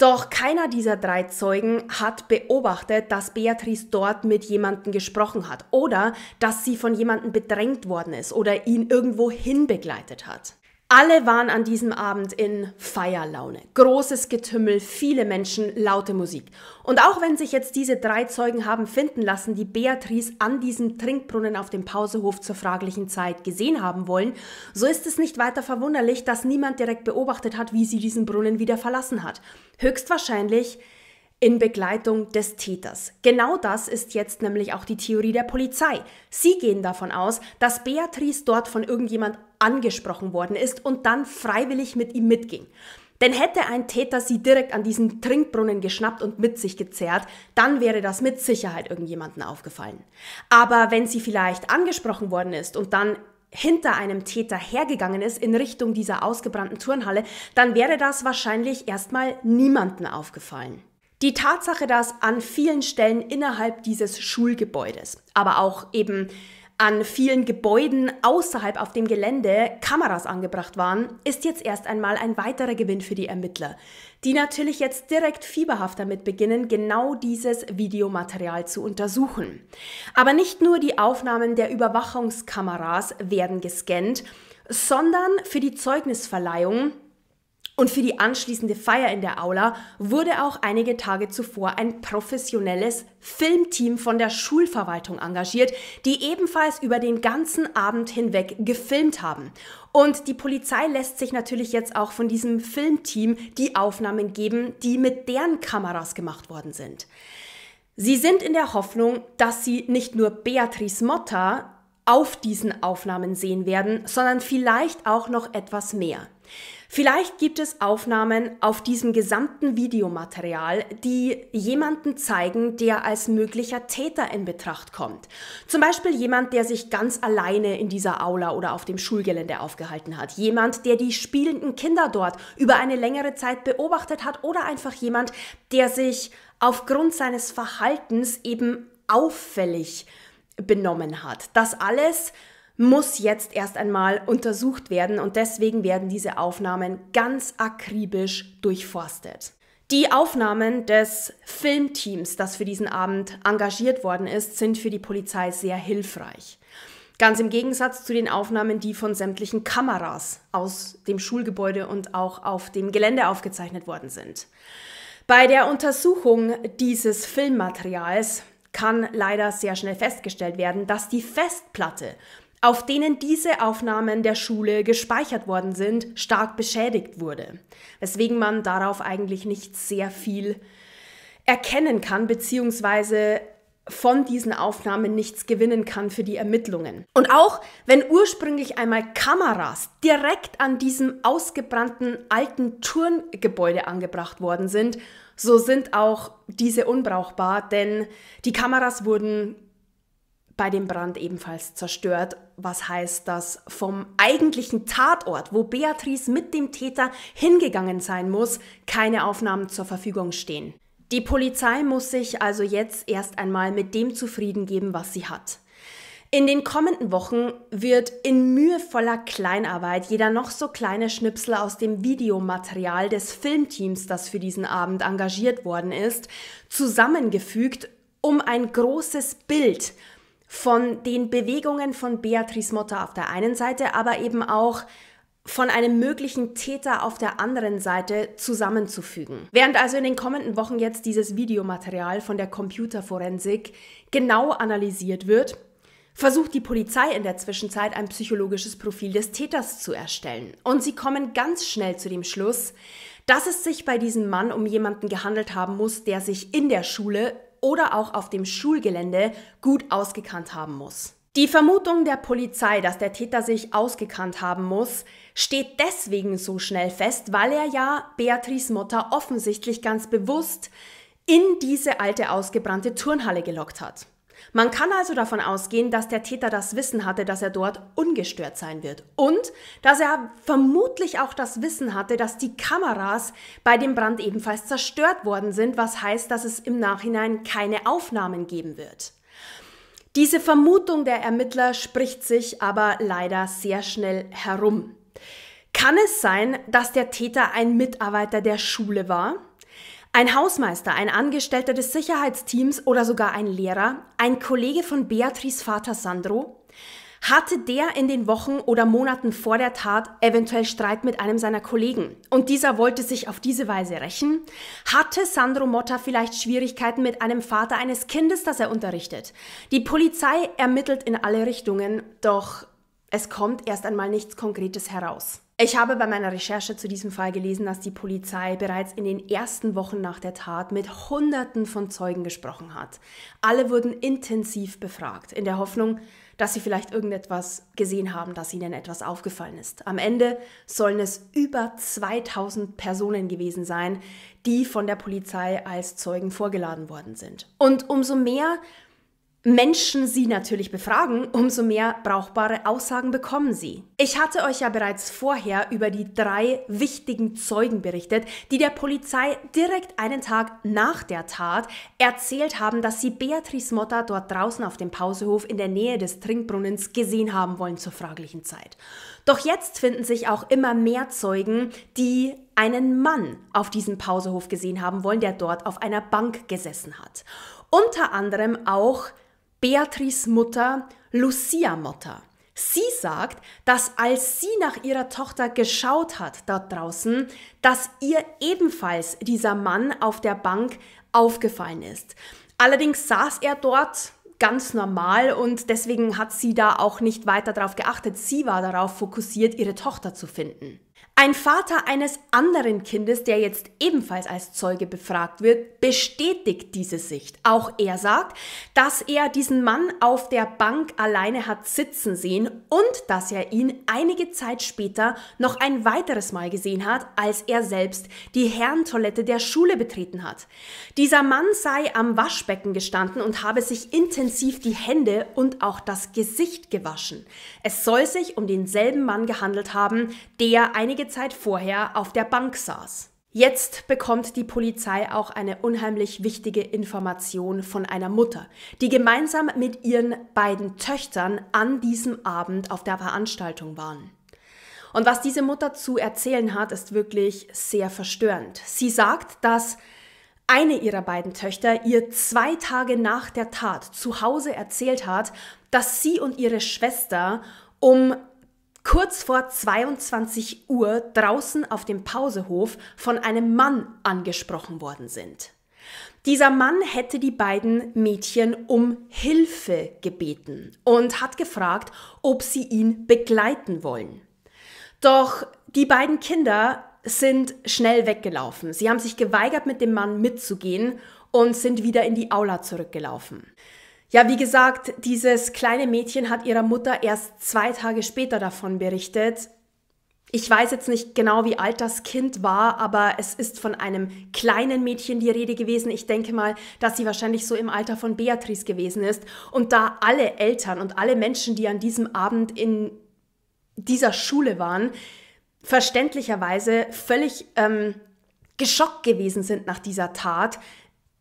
Doch keiner dieser drei Zeugen hat beobachtet, dass Beatrice dort mit jemandem gesprochen hat oder dass sie von jemandem bedrängt worden ist oder ihn irgendwo hin begleitet hat. Alle waren an diesem Abend in Feierlaune. Großes Getümmel, viele Menschen, laute Musik. Und auch wenn sich jetzt diese drei Zeugen haben finden lassen, die Beatrice an diesem Trinkbrunnen auf dem Pausehof zur fraglichen Zeit gesehen haben wollen, so ist es nicht weiter verwunderlich, dass niemand direkt beobachtet hat, wie sie diesen Brunnen wieder verlassen hat. Höchstwahrscheinlich in Begleitung des Täters. Genau das ist jetzt nämlich auch die Theorie der Polizei. Sie gehen davon aus, dass Beatrice dort von irgendjemand angesprochen worden ist und dann freiwillig mit ihm mitging. Denn hätte ein Täter sie direkt an diesen Trinkbrunnen geschnappt und mit sich gezerrt, dann wäre das mit Sicherheit irgendjemanden aufgefallen. Aber wenn sie vielleicht angesprochen worden ist und dann hinter einem Täter hergegangen ist in Richtung dieser ausgebrannten Turnhalle, dann wäre das wahrscheinlich erstmal niemanden aufgefallen. Die Tatsache, dass an vielen Stellen innerhalb dieses Schulgebäudes, aber auch eben an vielen Gebäuden außerhalb auf dem Gelände Kameras angebracht waren, ist jetzt erst einmal ein weiterer Gewinn für die Ermittler, die natürlich jetzt direkt fieberhaft damit beginnen, genau dieses Videomaterial zu untersuchen. Aber nicht nur die Aufnahmen der Überwachungskameras werden gescannt, sondern für die Zeugnisverleihung und für die anschließende Feier in der Aula wurde auch einige Tage zuvor ein professionelles Filmteam von der Schulverwaltung engagiert, die ebenfalls über den ganzen Abend hinweg gefilmt haben. Und die Polizei lässt sich natürlich jetzt auch von diesem Filmteam die Aufnahmen geben, die mit deren Kameras gemacht worden sind. Sie sind in der Hoffnung, dass sie nicht nur Beatrice Motta auf diesen Aufnahmen sehen werden, sondern vielleicht auch noch etwas mehr. Vielleicht gibt es Aufnahmen auf diesem gesamten Videomaterial, die jemanden zeigen, der als möglicher Täter in Betracht kommt. Zum Beispiel jemand, der sich ganz alleine in dieser Aula oder auf dem Schulgelände aufgehalten hat. Jemand, der die spielenden Kinder dort über eine längere Zeit beobachtet hat oder einfach jemand, der sich aufgrund seines Verhaltens eben auffällig benommen hat. Das alles muss jetzt erst einmal untersucht werden und deswegen werden diese Aufnahmen ganz akribisch durchforstet. Die Aufnahmen des Filmteams, das für diesen Abend engagiert worden ist, sind für die Polizei sehr hilfreich. Ganz im Gegensatz zu den Aufnahmen, die von sämtlichen Kameras aus dem Schulgebäude und auch auf dem Gelände aufgezeichnet worden sind. Bei der Untersuchung dieses Filmmaterials kann leider sehr schnell festgestellt werden, dass die Festplatte, auf denen diese Aufnahmen der Schule gespeichert worden sind, stark beschädigt wurde, weswegen man darauf eigentlich nicht sehr viel erkennen kann, beziehungsweise von diesen Aufnahmen nichts gewinnen kann für die Ermittlungen. Und auch wenn ursprünglich einmal Kameras direkt an diesem ausgebrannten alten Turngebäude angebracht worden sind, so sind auch diese unbrauchbar, denn die Kameras wurden bei dem Brand ebenfalls zerstört, was heißt, dass vom eigentlichen Tatort, wo Beatrice mit dem Täter hingegangen sein muss, keine Aufnahmen zur Verfügung stehen. Die Polizei muss sich also jetzt erst einmal mit dem zufrieden geben, was sie hat. In den kommenden Wochen wird in mühevoller Kleinarbeit jeder noch so kleine Schnipsel aus dem Videomaterial des Filmteams, das für diesen Abend engagiert worden ist, zusammengefügt, um ein großes Bild von den Bewegungen von Beatrice Motta auf der einen Seite, aber eben auch von einem möglichen Täter auf der anderen Seite zusammenzufügen. Während also in den kommenden Wochen jetzt dieses Videomaterial von der Computerforensik genau analysiert wird, versucht die Polizei in der Zwischenzeit ein psychologisches Profil des Täters zu erstellen. Und sie kommen ganz schnell zu dem Schluss, dass es sich bei diesem Mann um jemanden gehandelt haben muss, der sich in der Schule oder auch auf dem Schulgelände gut ausgekannt haben muss. Die Vermutung der Polizei, dass der Täter sich ausgekannt haben muss, steht deswegen so schnell fest, weil er ja Beatrice Mutter offensichtlich ganz bewusst in diese alte ausgebrannte Turnhalle gelockt hat. Man kann also davon ausgehen, dass der Täter das Wissen hatte, dass er dort ungestört sein wird und dass er vermutlich auch das Wissen hatte, dass die Kameras bei dem Brand ebenfalls zerstört worden sind, was heißt, dass es im Nachhinein keine Aufnahmen geben wird. Diese Vermutung der Ermittler spricht sich aber leider sehr schnell herum. Kann es sein, dass der Täter ein Mitarbeiter der Schule war? Ein Hausmeister, ein Angestellter des Sicherheitsteams oder sogar ein Lehrer, ein Kollege von Beatrice Vater Sandro, hatte der in den Wochen oder Monaten vor der Tat eventuell Streit mit einem seiner Kollegen und dieser wollte sich auf diese Weise rächen? Hatte Sandro Motta vielleicht Schwierigkeiten mit einem Vater eines Kindes, das er unterrichtet? Die Polizei ermittelt in alle Richtungen, doch es kommt erst einmal nichts Konkretes heraus. Ich habe bei meiner Recherche zu diesem Fall gelesen, dass die Polizei bereits in den ersten Wochen nach der Tat mit Hunderten von Zeugen gesprochen hat. Alle wurden intensiv befragt, in der Hoffnung, dass sie vielleicht irgendetwas gesehen haben, dass ihnen etwas aufgefallen ist. Am Ende sollen es über 2000 Personen gewesen sein, die von der Polizei als Zeugen vorgeladen worden sind. Und umso mehr Menschen sie natürlich befragen, umso mehr brauchbare Aussagen bekommen sie. Ich hatte euch ja bereits vorher über die drei wichtigen Zeugen berichtet, die der Polizei direkt einen Tag nach der Tat erzählt haben, dass sie Beatrice Motta dort draußen auf dem Pausehof in der Nähe des Trinkbrunnens gesehen haben wollen zur fraglichen Zeit. Doch jetzt finden sich auch immer mehr Zeugen, die einen Mann auf diesem Pausehof gesehen haben wollen, der dort auf einer Bank gesessen hat. Unter anderem auch Beatrice Mutter Lucia Motter. Sie sagt, dass als sie nach ihrer Tochter geschaut hat dort draußen, dass ihr ebenfalls dieser Mann auf der Bank aufgefallen ist. Allerdings saß er dort ganz normal und deswegen hat sie da auch nicht weiter darauf geachtet. Sie war darauf fokussiert, ihre Tochter zu finden. Ein Vater eines anderen Kindes, der jetzt ebenfalls als Zeuge befragt wird, bestätigt diese Sicht. Auch er sagt, dass er diesen Mann auf der Bank alleine hat sitzen sehen und dass er ihn einige Zeit später noch ein weiteres Mal gesehen hat, als er selbst die Herrentoilette der Schule betreten hat. Dieser Mann sei am Waschbecken gestanden und habe sich intensiv die Hände und auch das Gesicht gewaschen. Es soll sich um denselben Mann gehandelt haben, der einige einige Zeit vorher auf der Bank saß. Jetzt bekommt die Polizei auch eine unheimlich wichtige Information von einer Mutter, die gemeinsam mit ihren beiden Töchtern an diesem Abend auf der Veranstaltung waren. Und was diese Mutter zu erzählen hat, ist wirklich sehr verstörend. Sie sagt, dass eine ihrer beiden Töchter ihr zwei Tage nach der Tat zu Hause erzählt hat, dass sie und ihre Schwester um kurz vor 22 Uhr draußen auf dem Pausehof von einem Mann angesprochen worden sind. Dieser Mann hätte die beiden Mädchen um Hilfe gebeten und hat gefragt, ob sie ihn begleiten wollen. Doch die beiden Kinder sind schnell weggelaufen. Sie haben sich geweigert, mit dem Mann mitzugehen und sind wieder in die Aula zurückgelaufen. Ja, wie gesagt, dieses kleine Mädchen hat ihrer Mutter erst zwei Tage später davon berichtet. Ich weiß jetzt nicht genau, wie alt das Kind war, aber es ist von einem kleinen Mädchen die Rede gewesen. Ich denke mal, dass sie wahrscheinlich so im Alter von Beatrice gewesen ist. Und da alle Eltern und alle Menschen, die an diesem Abend in dieser Schule waren, verständlicherweise völlig ähm, geschockt gewesen sind nach dieser Tat,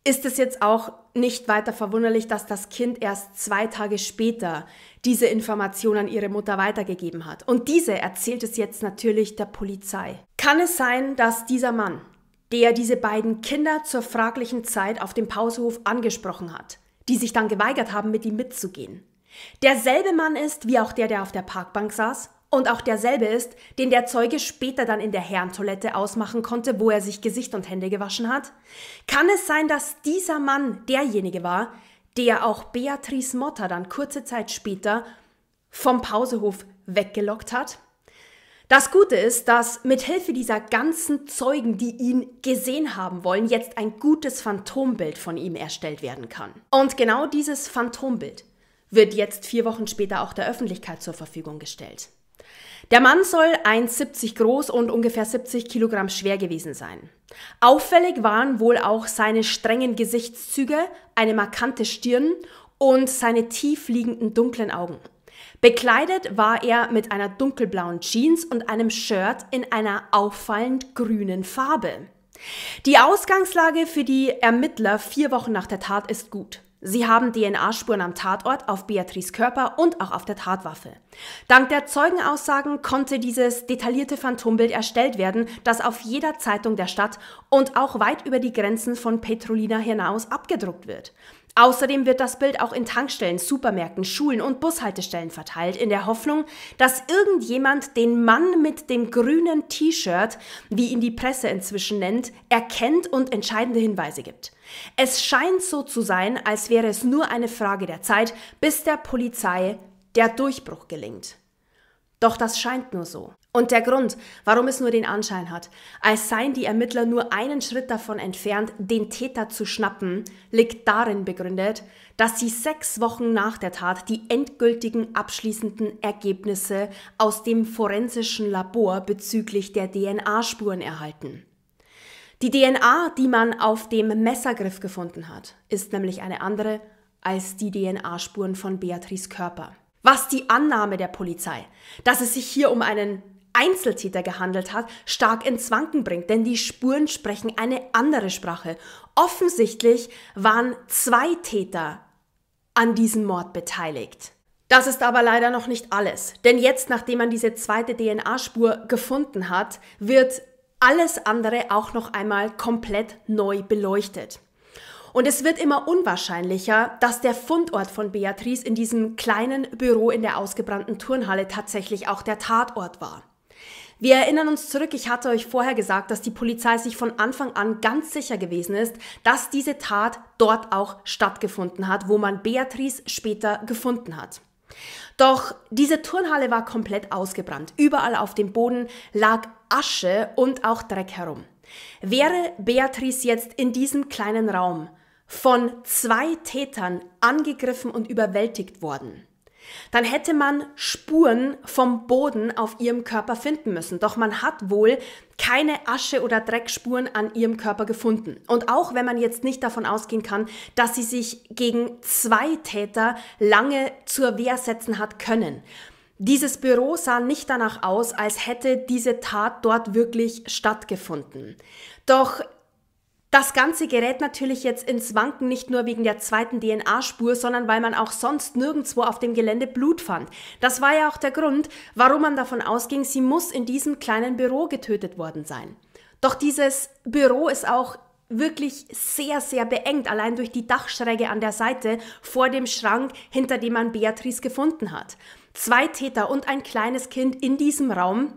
ist es jetzt auch nicht weiter verwunderlich, dass das Kind erst zwei Tage später diese Information an ihre Mutter weitergegeben hat. Und diese erzählt es jetzt natürlich der Polizei. Kann es sein, dass dieser Mann, der diese beiden Kinder zur fraglichen Zeit auf dem Pausehof angesprochen hat, die sich dann geweigert haben, mit ihm mitzugehen, derselbe Mann ist wie auch der, der auf der Parkbank saß und auch derselbe ist, den der Zeuge später dann in der Herrentoilette ausmachen konnte, wo er sich Gesicht und Hände gewaschen hat? Kann es sein, dass dieser Mann derjenige war, der auch Beatrice Motta dann kurze Zeit später vom Pausehof weggelockt hat? Das Gute ist, dass mithilfe dieser ganzen Zeugen, die ihn gesehen haben wollen, jetzt ein gutes Phantombild von ihm erstellt werden kann. Und genau dieses Phantombild wird jetzt vier Wochen später auch der Öffentlichkeit zur Verfügung gestellt. Der Mann soll 1,70 groß und ungefähr 70 Kilogramm schwer gewesen sein. Auffällig waren wohl auch seine strengen Gesichtszüge, eine markante Stirn und seine tief liegenden dunklen Augen. Bekleidet war er mit einer dunkelblauen Jeans und einem Shirt in einer auffallend grünen Farbe. Die Ausgangslage für die Ermittler vier Wochen nach der Tat ist gut. Sie haben DNA-Spuren am Tatort, auf Beatrice Körper und auch auf der Tatwaffe. Dank der Zeugenaussagen konnte dieses detaillierte Phantombild erstellt werden, das auf jeder Zeitung der Stadt und auch weit über die Grenzen von Petrolina hinaus abgedruckt wird. Außerdem wird das Bild auch in Tankstellen, Supermärkten, Schulen und Bushaltestellen verteilt, in der Hoffnung, dass irgendjemand den Mann mit dem grünen T-Shirt, wie ihn die Presse inzwischen nennt, erkennt und entscheidende Hinweise gibt. Es scheint so zu sein, als wäre es nur eine Frage der Zeit, bis der Polizei der Durchbruch gelingt. Doch das scheint nur so. Und der Grund, warum es nur den Anschein hat, als seien die Ermittler nur einen Schritt davon entfernt, den Täter zu schnappen, liegt darin begründet, dass sie sechs Wochen nach der Tat die endgültigen abschließenden Ergebnisse aus dem forensischen Labor bezüglich der DNA-Spuren erhalten. Die DNA, die man auf dem Messergriff gefunden hat, ist nämlich eine andere als die DNA-Spuren von Beatrice Körper. Was die Annahme der Polizei, dass es sich hier um einen Einzeltäter gehandelt hat, stark ins Wanken bringt, denn die Spuren sprechen eine andere Sprache. Offensichtlich waren zwei Täter an diesem Mord beteiligt. Das ist aber leider noch nicht alles, denn jetzt, nachdem man diese zweite DNA-Spur gefunden hat, wird alles andere auch noch einmal komplett neu beleuchtet. Und es wird immer unwahrscheinlicher, dass der Fundort von Beatrice in diesem kleinen Büro in der ausgebrannten Turnhalle tatsächlich auch der Tatort war. Wir erinnern uns zurück, ich hatte euch vorher gesagt, dass die Polizei sich von Anfang an ganz sicher gewesen ist, dass diese Tat dort auch stattgefunden hat, wo man Beatrice später gefunden hat. Doch diese Turnhalle war komplett ausgebrannt. Überall auf dem Boden lag Asche und auch Dreck herum. Wäre Beatrice jetzt in diesem kleinen Raum von zwei Tätern angegriffen und überwältigt worden, dann hätte man Spuren vom Boden auf ihrem Körper finden müssen. Doch man hat wohl keine Asche oder Dreckspuren an ihrem Körper gefunden. Und auch wenn man jetzt nicht davon ausgehen kann, dass sie sich gegen zwei Täter lange zur Wehr setzen hat können. Dieses Büro sah nicht danach aus, als hätte diese Tat dort wirklich stattgefunden. Doch das Ganze gerät natürlich jetzt ins Wanken, nicht nur wegen der zweiten DNA-Spur, sondern weil man auch sonst nirgendwo auf dem Gelände Blut fand. Das war ja auch der Grund, warum man davon ausging, sie muss in diesem kleinen Büro getötet worden sein. Doch dieses Büro ist auch wirklich sehr, sehr beengt, allein durch die Dachschräge an der Seite vor dem Schrank, hinter dem man Beatrice gefunden hat. Zwei Täter und ein kleines Kind in diesem Raum.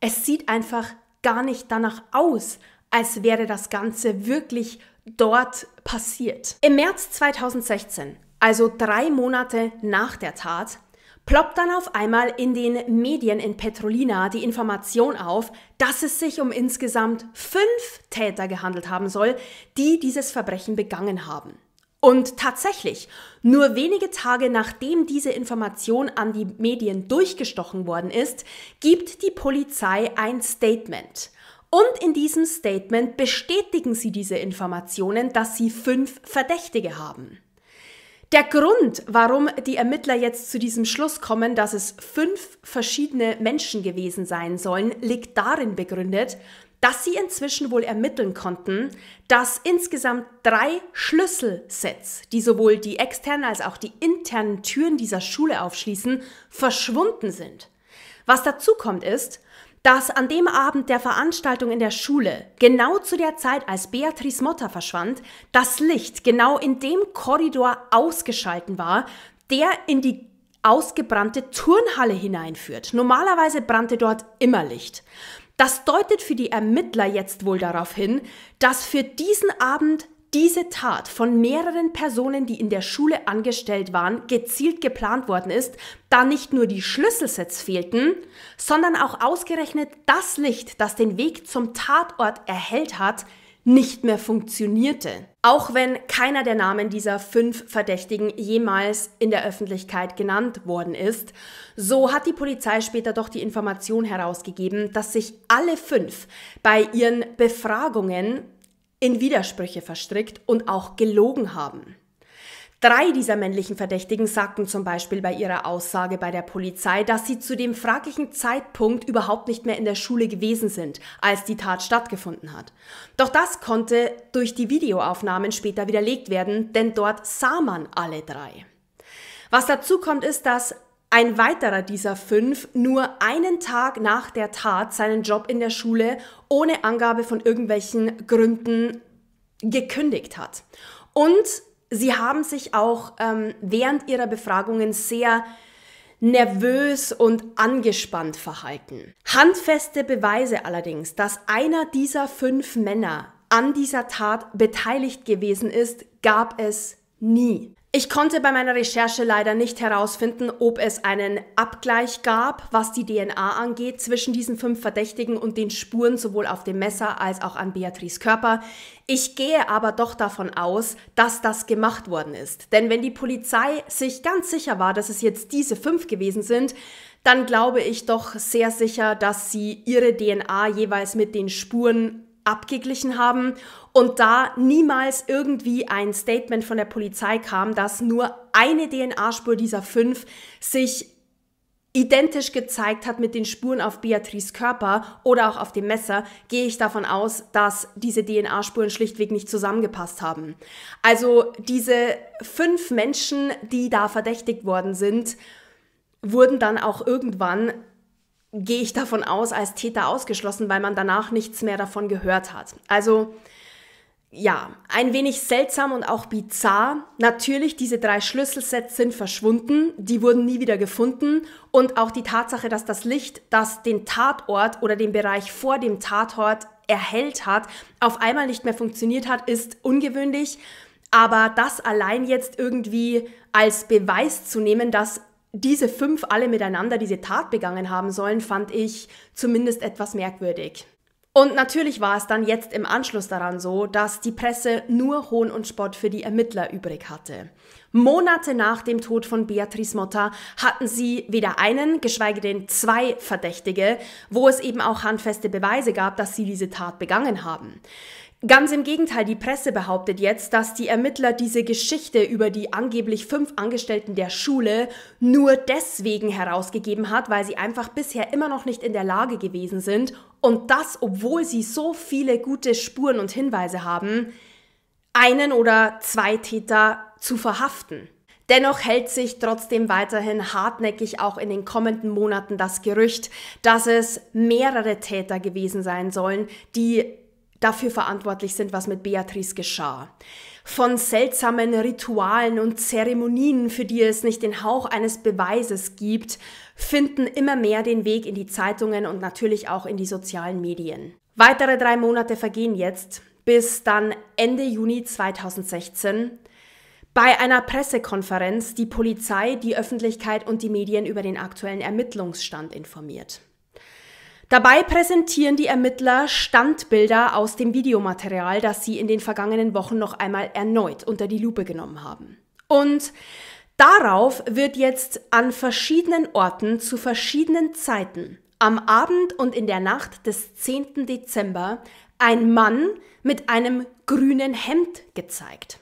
Es sieht einfach gar nicht danach aus, als wäre das Ganze wirklich dort passiert. Im März 2016, also drei Monate nach der Tat, ploppt dann auf einmal in den Medien in Petrolina die Information auf, dass es sich um insgesamt fünf Täter gehandelt haben soll, die dieses Verbrechen begangen haben. Und tatsächlich, nur wenige Tage nachdem diese Information an die Medien durchgestochen worden ist, gibt die Polizei ein Statement. Und in diesem Statement bestätigen sie diese Informationen, dass sie fünf Verdächtige haben. Der Grund, warum die Ermittler jetzt zu diesem Schluss kommen, dass es fünf verschiedene Menschen gewesen sein sollen, liegt darin begründet, dass sie inzwischen wohl ermitteln konnten, dass insgesamt drei Schlüsselsets, die sowohl die externen als auch die internen Türen dieser Schule aufschließen, verschwunden sind. Was dazu kommt ist, dass an dem Abend der Veranstaltung in der Schule, genau zu der Zeit, als Beatrice Motta verschwand, das Licht genau in dem Korridor ausgeschalten war, der in die ausgebrannte Turnhalle hineinführt. Normalerweise brannte dort immer Licht. Das deutet für die Ermittler jetzt wohl darauf hin, dass für diesen Abend diese Tat von mehreren Personen, die in der Schule angestellt waren, gezielt geplant worden ist, da nicht nur die Schlüsselsets fehlten, sondern auch ausgerechnet das Licht, das den Weg zum Tatort erhellt hat, nicht mehr funktionierte. Auch wenn keiner der Namen dieser fünf Verdächtigen jemals in der Öffentlichkeit genannt worden ist, so hat die Polizei später doch die Information herausgegeben, dass sich alle fünf bei ihren Befragungen in Widersprüche verstrickt und auch gelogen haben. Drei dieser männlichen Verdächtigen sagten zum Beispiel bei ihrer Aussage bei der Polizei, dass sie zu dem fraglichen Zeitpunkt überhaupt nicht mehr in der Schule gewesen sind, als die Tat stattgefunden hat. Doch das konnte durch die Videoaufnahmen später widerlegt werden, denn dort sah man alle drei. Was dazu kommt, ist, dass ein weiterer dieser fünf nur einen Tag nach der Tat seinen Job in der Schule ohne Angabe von irgendwelchen Gründen gekündigt hat. Und sie haben sich auch ähm, während ihrer Befragungen sehr nervös und angespannt verhalten. Handfeste Beweise allerdings, dass einer dieser fünf Männer an dieser Tat beteiligt gewesen ist, gab es nie. Ich konnte bei meiner Recherche leider nicht herausfinden, ob es einen Abgleich gab, was die DNA angeht, zwischen diesen fünf Verdächtigen und den Spuren sowohl auf dem Messer als auch an Beatrice Körper. Ich gehe aber doch davon aus, dass das gemacht worden ist. Denn wenn die Polizei sich ganz sicher war, dass es jetzt diese fünf gewesen sind, dann glaube ich doch sehr sicher, dass sie ihre DNA jeweils mit den Spuren abgeglichen haben und da niemals irgendwie ein Statement von der Polizei kam, dass nur eine DNA-Spur dieser fünf sich identisch gezeigt hat mit den Spuren auf Beatrice Körper oder auch auf dem Messer, gehe ich davon aus, dass diese DNA-Spuren schlichtweg nicht zusammengepasst haben. Also diese fünf Menschen, die da verdächtigt worden sind, wurden dann auch irgendwann gehe ich davon aus, als Täter ausgeschlossen, weil man danach nichts mehr davon gehört hat. Also ja, ein wenig seltsam und auch bizarr. Natürlich, diese drei Schlüsselsets sind verschwunden, die wurden nie wieder gefunden und auch die Tatsache, dass das Licht, das den Tatort oder den Bereich vor dem Tatort erhellt hat, auf einmal nicht mehr funktioniert hat, ist ungewöhnlich. Aber das allein jetzt irgendwie als Beweis zu nehmen, dass diese fünf alle miteinander diese Tat begangen haben sollen, fand ich zumindest etwas merkwürdig. Und natürlich war es dann jetzt im Anschluss daran so, dass die Presse nur Hohn und Spott für die Ermittler übrig hatte. Monate nach dem Tod von Beatrice Motta hatten sie weder einen, geschweige denn zwei Verdächtige, wo es eben auch handfeste Beweise gab, dass sie diese Tat begangen haben. Ganz im Gegenteil, die Presse behauptet jetzt, dass die Ermittler diese Geschichte über die angeblich fünf Angestellten der Schule nur deswegen herausgegeben hat, weil sie einfach bisher immer noch nicht in der Lage gewesen sind und das, obwohl sie so viele gute Spuren und Hinweise haben, einen oder zwei Täter zu verhaften. Dennoch hält sich trotzdem weiterhin hartnäckig auch in den kommenden Monaten das Gerücht, dass es mehrere Täter gewesen sein sollen, die dafür verantwortlich sind, was mit Beatrice geschah. Von seltsamen Ritualen und Zeremonien, für die es nicht den Hauch eines Beweises gibt, finden immer mehr den Weg in die Zeitungen und natürlich auch in die sozialen Medien. Weitere drei Monate vergehen jetzt, bis dann Ende Juni 2016 bei einer Pressekonferenz die Polizei, die Öffentlichkeit und die Medien über den aktuellen Ermittlungsstand informiert. Dabei präsentieren die Ermittler Standbilder aus dem Videomaterial, das sie in den vergangenen Wochen noch einmal erneut unter die Lupe genommen haben. Und darauf wird jetzt an verschiedenen Orten zu verschiedenen Zeiten am Abend und in der Nacht des 10. Dezember ein Mann mit einem grünen Hemd gezeigt.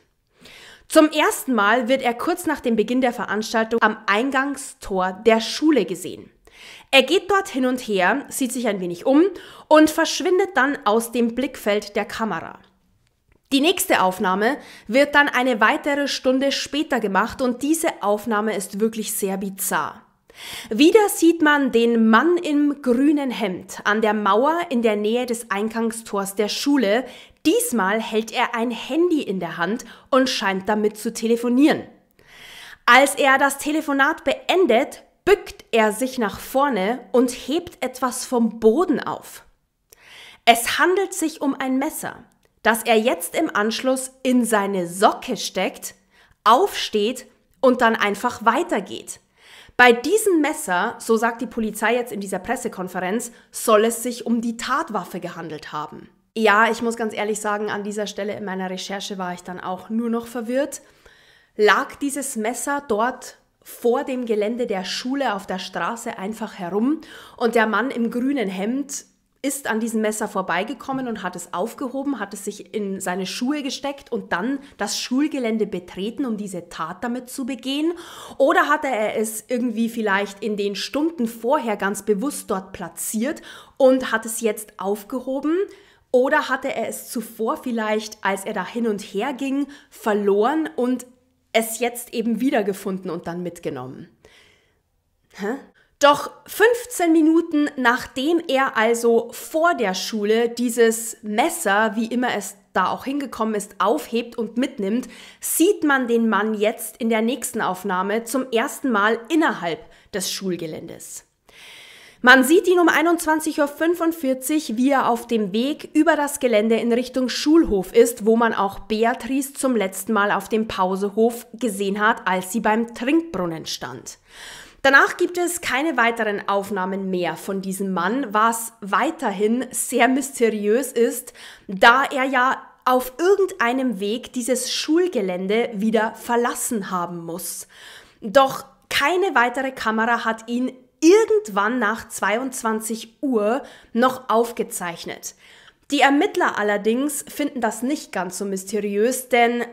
Zum ersten Mal wird er kurz nach dem Beginn der Veranstaltung am Eingangstor der Schule gesehen. Er geht dort hin und her, sieht sich ein wenig um und verschwindet dann aus dem Blickfeld der Kamera. Die nächste Aufnahme wird dann eine weitere Stunde später gemacht und diese Aufnahme ist wirklich sehr bizarr. Wieder sieht man den Mann im grünen Hemd an der Mauer in der Nähe des Eingangstors der Schule. Diesmal hält er ein Handy in der Hand und scheint damit zu telefonieren. Als er das Telefonat beendet, bückt er sich nach vorne und hebt etwas vom Boden auf. Es handelt sich um ein Messer, das er jetzt im Anschluss in seine Socke steckt, aufsteht und dann einfach weitergeht. Bei diesem Messer, so sagt die Polizei jetzt in dieser Pressekonferenz, soll es sich um die Tatwaffe gehandelt haben. Ja, ich muss ganz ehrlich sagen, an dieser Stelle in meiner Recherche war ich dann auch nur noch verwirrt. Lag dieses Messer dort vor dem Gelände der Schule auf der Straße einfach herum und der Mann im grünen Hemd ist an diesem Messer vorbeigekommen und hat es aufgehoben, hat es sich in seine Schuhe gesteckt und dann das Schulgelände betreten, um diese Tat damit zu begehen? Oder hatte er es irgendwie vielleicht in den Stunden vorher ganz bewusst dort platziert und hat es jetzt aufgehoben? Oder hatte er es zuvor vielleicht, als er da hin und her ging, verloren und es jetzt eben wiedergefunden und dann mitgenommen. Hä? Doch 15 Minuten nachdem er also vor der Schule dieses Messer, wie immer es da auch hingekommen ist, aufhebt und mitnimmt, sieht man den Mann jetzt in der nächsten Aufnahme zum ersten Mal innerhalb des Schulgeländes. Man sieht ihn um 21.45 Uhr, wie er auf dem Weg über das Gelände in Richtung Schulhof ist, wo man auch Beatrice zum letzten Mal auf dem Pausehof gesehen hat, als sie beim Trinkbrunnen stand. Danach gibt es keine weiteren Aufnahmen mehr von diesem Mann, was weiterhin sehr mysteriös ist, da er ja auf irgendeinem Weg dieses Schulgelände wieder verlassen haben muss. Doch keine weitere Kamera hat ihn irgendwann nach 22 Uhr noch aufgezeichnet. Die Ermittler allerdings finden das nicht ganz so mysteriös, denn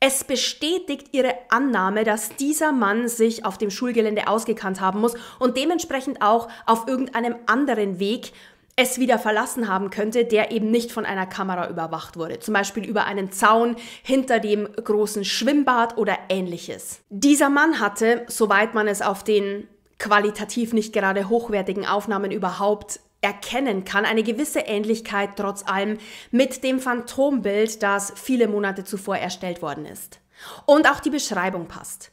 es bestätigt ihre Annahme, dass dieser Mann sich auf dem Schulgelände ausgekannt haben muss und dementsprechend auch auf irgendeinem anderen Weg es wieder verlassen haben könnte, der eben nicht von einer Kamera überwacht wurde. Zum Beispiel über einen Zaun hinter dem großen Schwimmbad oder ähnliches. Dieser Mann hatte, soweit man es auf den qualitativ nicht gerade hochwertigen Aufnahmen überhaupt erkennen kann, eine gewisse Ähnlichkeit trotz allem mit dem Phantombild, das viele Monate zuvor erstellt worden ist. Und auch die Beschreibung passt.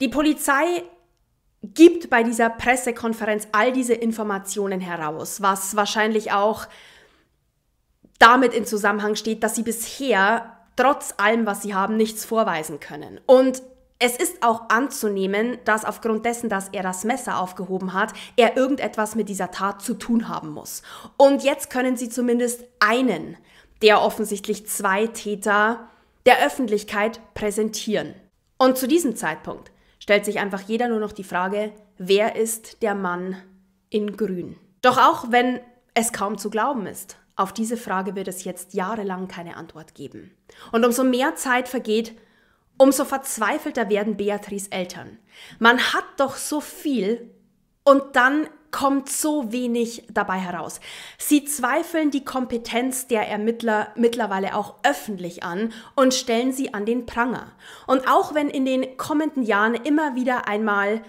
Die Polizei gibt bei dieser Pressekonferenz all diese Informationen heraus, was wahrscheinlich auch damit in Zusammenhang steht, dass sie bisher trotz allem, was sie haben, nichts vorweisen können. Und es ist auch anzunehmen, dass aufgrund dessen, dass er das Messer aufgehoben hat, er irgendetwas mit dieser Tat zu tun haben muss. Und jetzt können Sie zumindest einen der offensichtlich zwei Täter der Öffentlichkeit präsentieren. Und zu diesem Zeitpunkt stellt sich einfach jeder nur noch die Frage, wer ist der Mann in Grün? Doch auch wenn es kaum zu glauben ist, auf diese Frage wird es jetzt jahrelang keine Antwort geben. Und umso mehr Zeit vergeht, Umso verzweifelter werden Beatrice Eltern. Man hat doch so viel und dann kommt so wenig dabei heraus. Sie zweifeln die Kompetenz der Ermittler mittlerweile auch öffentlich an und stellen sie an den Pranger. Und auch wenn in den kommenden Jahren immer wieder einmal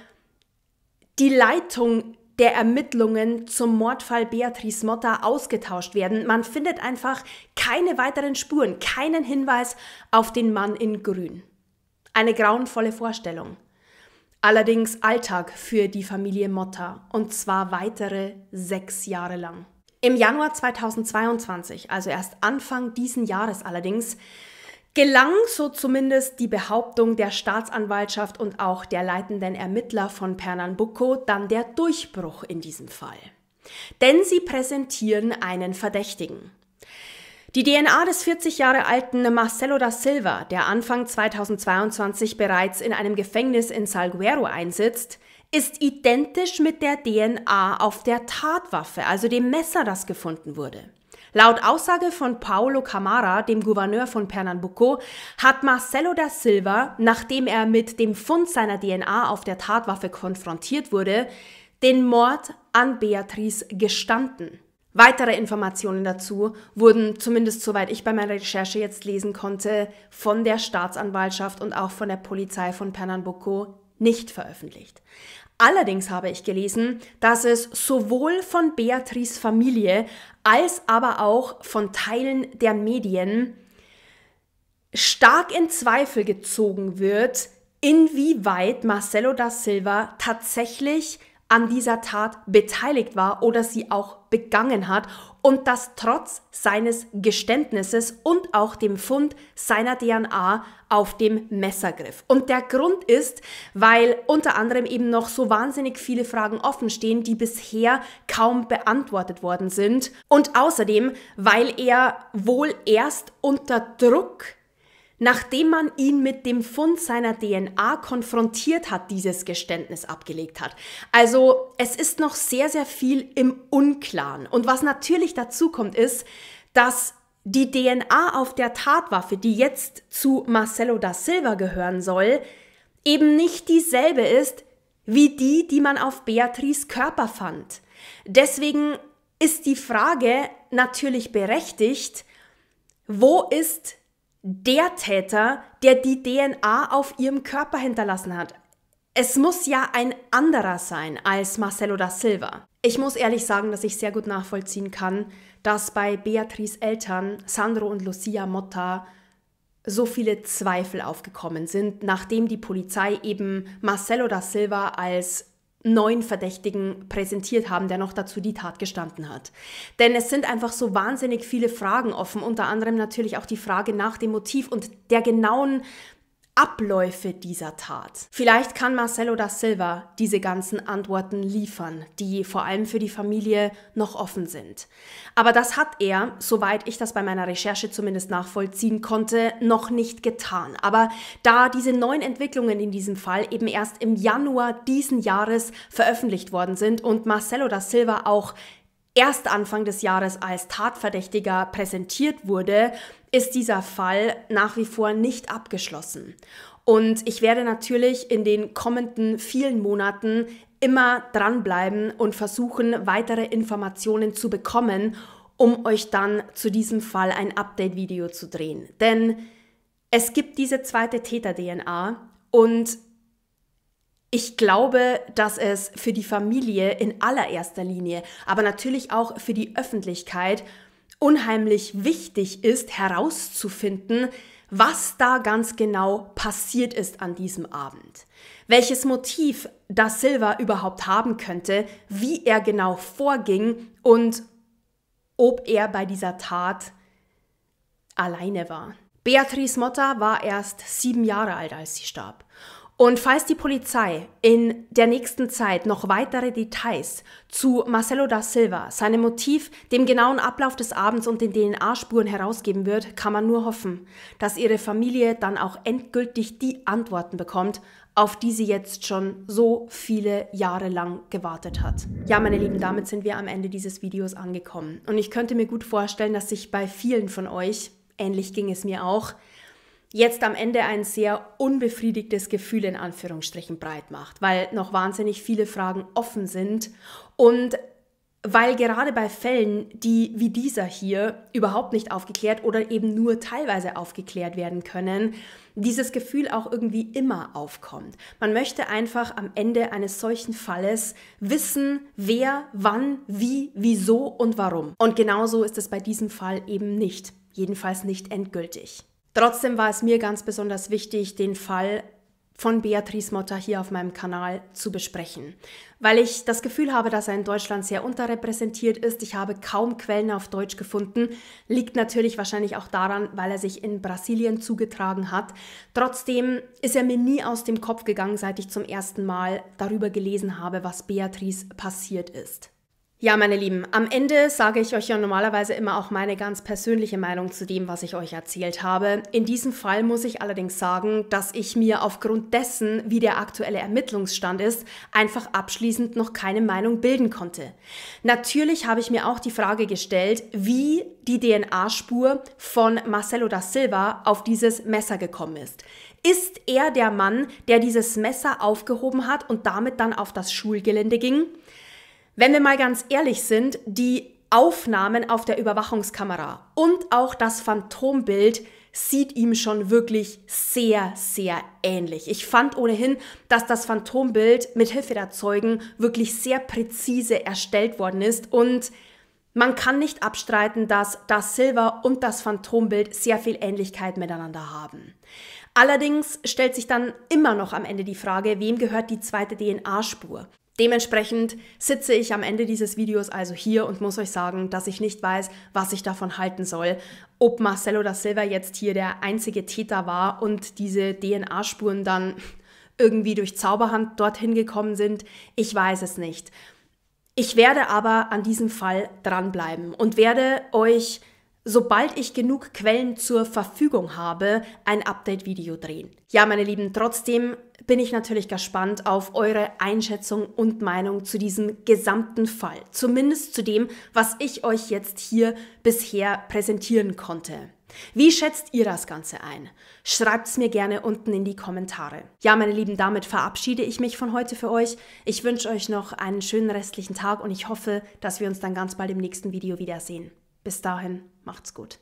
die Leitung der Ermittlungen zum Mordfall Beatrice Motta ausgetauscht werden. Man findet einfach keine weiteren Spuren, keinen Hinweis auf den Mann in Grün. Eine grauenvolle Vorstellung. Allerdings Alltag für die Familie Motta und zwar weitere sechs Jahre lang. Im Januar 2022, also erst Anfang diesen Jahres allerdings, gelang so zumindest die Behauptung der Staatsanwaltschaft und auch der leitenden Ermittler von Pernambuco dann der Durchbruch in diesem Fall. Denn sie präsentieren einen Verdächtigen. Die DNA des 40 Jahre alten Marcelo da Silva, der Anfang 2022 bereits in einem Gefängnis in Salguero einsitzt, ist identisch mit der DNA auf der Tatwaffe, also dem Messer, das gefunden wurde. Laut Aussage von Paulo Camara, dem Gouverneur von Pernambuco, hat Marcelo da Silva, nachdem er mit dem Fund seiner DNA auf der Tatwaffe konfrontiert wurde, den Mord an Beatrice gestanden. Weitere Informationen dazu wurden, zumindest soweit ich bei meiner Recherche jetzt lesen konnte, von der Staatsanwaltschaft und auch von der Polizei von Pernambuco nicht veröffentlicht. Allerdings habe ich gelesen, dass es sowohl von Beatrice Familie als aber auch von Teilen der Medien stark in Zweifel gezogen wird, inwieweit Marcelo da Silva tatsächlich an dieser Tat beteiligt war oder sie auch begangen hat und das trotz seines Geständnisses und auch dem Fund seiner DNA auf dem Messergriff. Und der Grund ist, weil unter anderem eben noch so wahnsinnig viele Fragen offen stehen, die bisher kaum beantwortet worden sind. Und außerdem, weil er wohl erst unter Druck Nachdem man ihn mit dem Fund seiner DNA konfrontiert hat, dieses Geständnis abgelegt hat. Also es ist noch sehr, sehr viel im Unklaren. Und was natürlich dazu kommt, ist, dass die DNA auf der Tatwaffe, die jetzt zu Marcelo da Silva gehören soll, eben nicht dieselbe ist wie die, die man auf Beatrice Körper fand. Deswegen ist die Frage natürlich berechtigt, wo ist der Täter, der die DNA auf ihrem Körper hinterlassen hat. Es muss ja ein anderer sein als Marcelo da Silva. Ich muss ehrlich sagen, dass ich sehr gut nachvollziehen kann, dass bei Beatrice Eltern, Sandro und Lucia Motta, so viele Zweifel aufgekommen sind, nachdem die Polizei eben Marcelo da Silva als neuen Verdächtigen präsentiert haben, der noch dazu die Tat gestanden hat. Denn es sind einfach so wahnsinnig viele Fragen offen, unter anderem natürlich auch die Frage nach dem Motiv und der genauen Abläufe dieser Tat. Vielleicht kann Marcelo da Silva diese ganzen Antworten liefern, die vor allem für die Familie noch offen sind. Aber das hat er, soweit ich das bei meiner Recherche zumindest nachvollziehen konnte, noch nicht getan. Aber da diese neuen Entwicklungen in diesem Fall eben erst im Januar diesen Jahres veröffentlicht worden sind und Marcelo da Silva auch erst Anfang des Jahres als Tatverdächtiger präsentiert wurde, ist dieser Fall nach wie vor nicht abgeschlossen. Und ich werde natürlich in den kommenden vielen Monaten immer dranbleiben und versuchen, weitere Informationen zu bekommen, um euch dann zu diesem Fall ein Update-Video zu drehen. Denn es gibt diese zweite Täter-DNA und ich glaube, dass es für die Familie in allererster Linie, aber natürlich auch für die Öffentlichkeit unheimlich wichtig ist, herauszufinden, was da ganz genau passiert ist an diesem Abend. Welches Motiv da Silva überhaupt haben könnte, wie er genau vorging und ob er bei dieser Tat alleine war. Beatrice Motta war erst sieben Jahre alt, als sie starb. Und falls die Polizei in der nächsten Zeit noch weitere Details zu Marcelo da Silva, seinem Motiv, dem genauen Ablauf des Abends und den DNA-Spuren herausgeben wird, kann man nur hoffen, dass ihre Familie dann auch endgültig die Antworten bekommt, auf die sie jetzt schon so viele Jahre lang gewartet hat. Ja, meine Lieben, damit sind wir am Ende dieses Videos angekommen. Und ich könnte mir gut vorstellen, dass sich bei vielen von euch, ähnlich ging es mir auch, jetzt am Ende ein sehr unbefriedigtes Gefühl in Anführungsstrichen breit macht, weil noch wahnsinnig viele Fragen offen sind und weil gerade bei Fällen, die wie dieser hier überhaupt nicht aufgeklärt oder eben nur teilweise aufgeklärt werden können, dieses Gefühl auch irgendwie immer aufkommt. Man möchte einfach am Ende eines solchen Falles wissen, wer, wann, wie, wieso und warum. Und genauso ist es bei diesem Fall eben nicht. Jedenfalls nicht endgültig. Trotzdem war es mir ganz besonders wichtig, den Fall von Beatrice Motta hier auf meinem Kanal zu besprechen, weil ich das Gefühl habe, dass er in Deutschland sehr unterrepräsentiert ist. Ich habe kaum Quellen auf Deutsch gefunden, liegt natürlich wahrscheinlich auch daran, weil er sich in Brasilien zugetragen hat. Trotzdem ist er mir nie aus dem Kopf gegangen, seit ich zum ersten Mal darüber gelesen habe, was Beatrice passiert ist. Ja, meine Lieben, am Ende sage ich euch ja normalerweise immer auch meine ganz persönliche Meinung zu dem, was ich euch erzählt habe. In diesem Fall muss ich allerdings sagen, dass ich mir aufgrund dessen, wie der aktuelle Ermittlungsstand ist, einfach abschließend noch keine Meinung bilden konnte. Natürlich habe ich mir auch die Frage gestellt, wie die DNA-Spur von Marcelo da Silva auf dieses Messer gekommen ist. Ist er der Mann, der dieses Messer aufgehoben hat und damit dann auf das Schulgelände ging? wenn wir mal ganz ehrlich sind, die Aufnahmen auf der Überwachungskamera und auch das Phantombild sieht ihm schon wirklich sehr, sehr ähnlich. Ich fand ohnehin, dass das Phantombild mit Hilfe der Zeugen wirklich sehr präzise erstellt worden ist und man kann nicht abstreiten, dass das Silver und das Phantombild sehr viel Ähnlichkeit miteinander haben. Allerdings stellt sich dann immer noch am Ende die Frage, wem gehört die zweite DNA-Spur? Dementsprechend sitze ich am Ende dieses Videos also hier und muss euch sagen, dass ich nicht weiß, was ich davon halten soll, ob Marcelo da Silva jetzt hier der einzige Täter war und diese DNA-Spuren dann irgendwie durch Zauberhand dorthin gekommen sind. Ich weiß es nicht. Ich werde aber an diesem Fall dranbleiben und werde euch sobald ich genug Quellen zur Verfügung habe, ein Update-Video drehen. Ja, meine Lieben, trotzdem bin ich natürlich gespannt auf eure Einschätzung und Meinung zu diesem gesamten Fall. Zumindest zu dem, was ich euch jetzt hier bisher präsentieren konnte. Wie schätzt ihr das Ganze ein? Schreibt's mir gerne unten in die Kommentare. Ja, meine Lieben, damit verabschiede ich mich von heute für euch. Ich wünsche euch noch einen schönen restlichen Tag und ich hoffe, dass wir uns dann ganz bald im nächsten Video wiedersehen. Bis dahin. Macht's gut.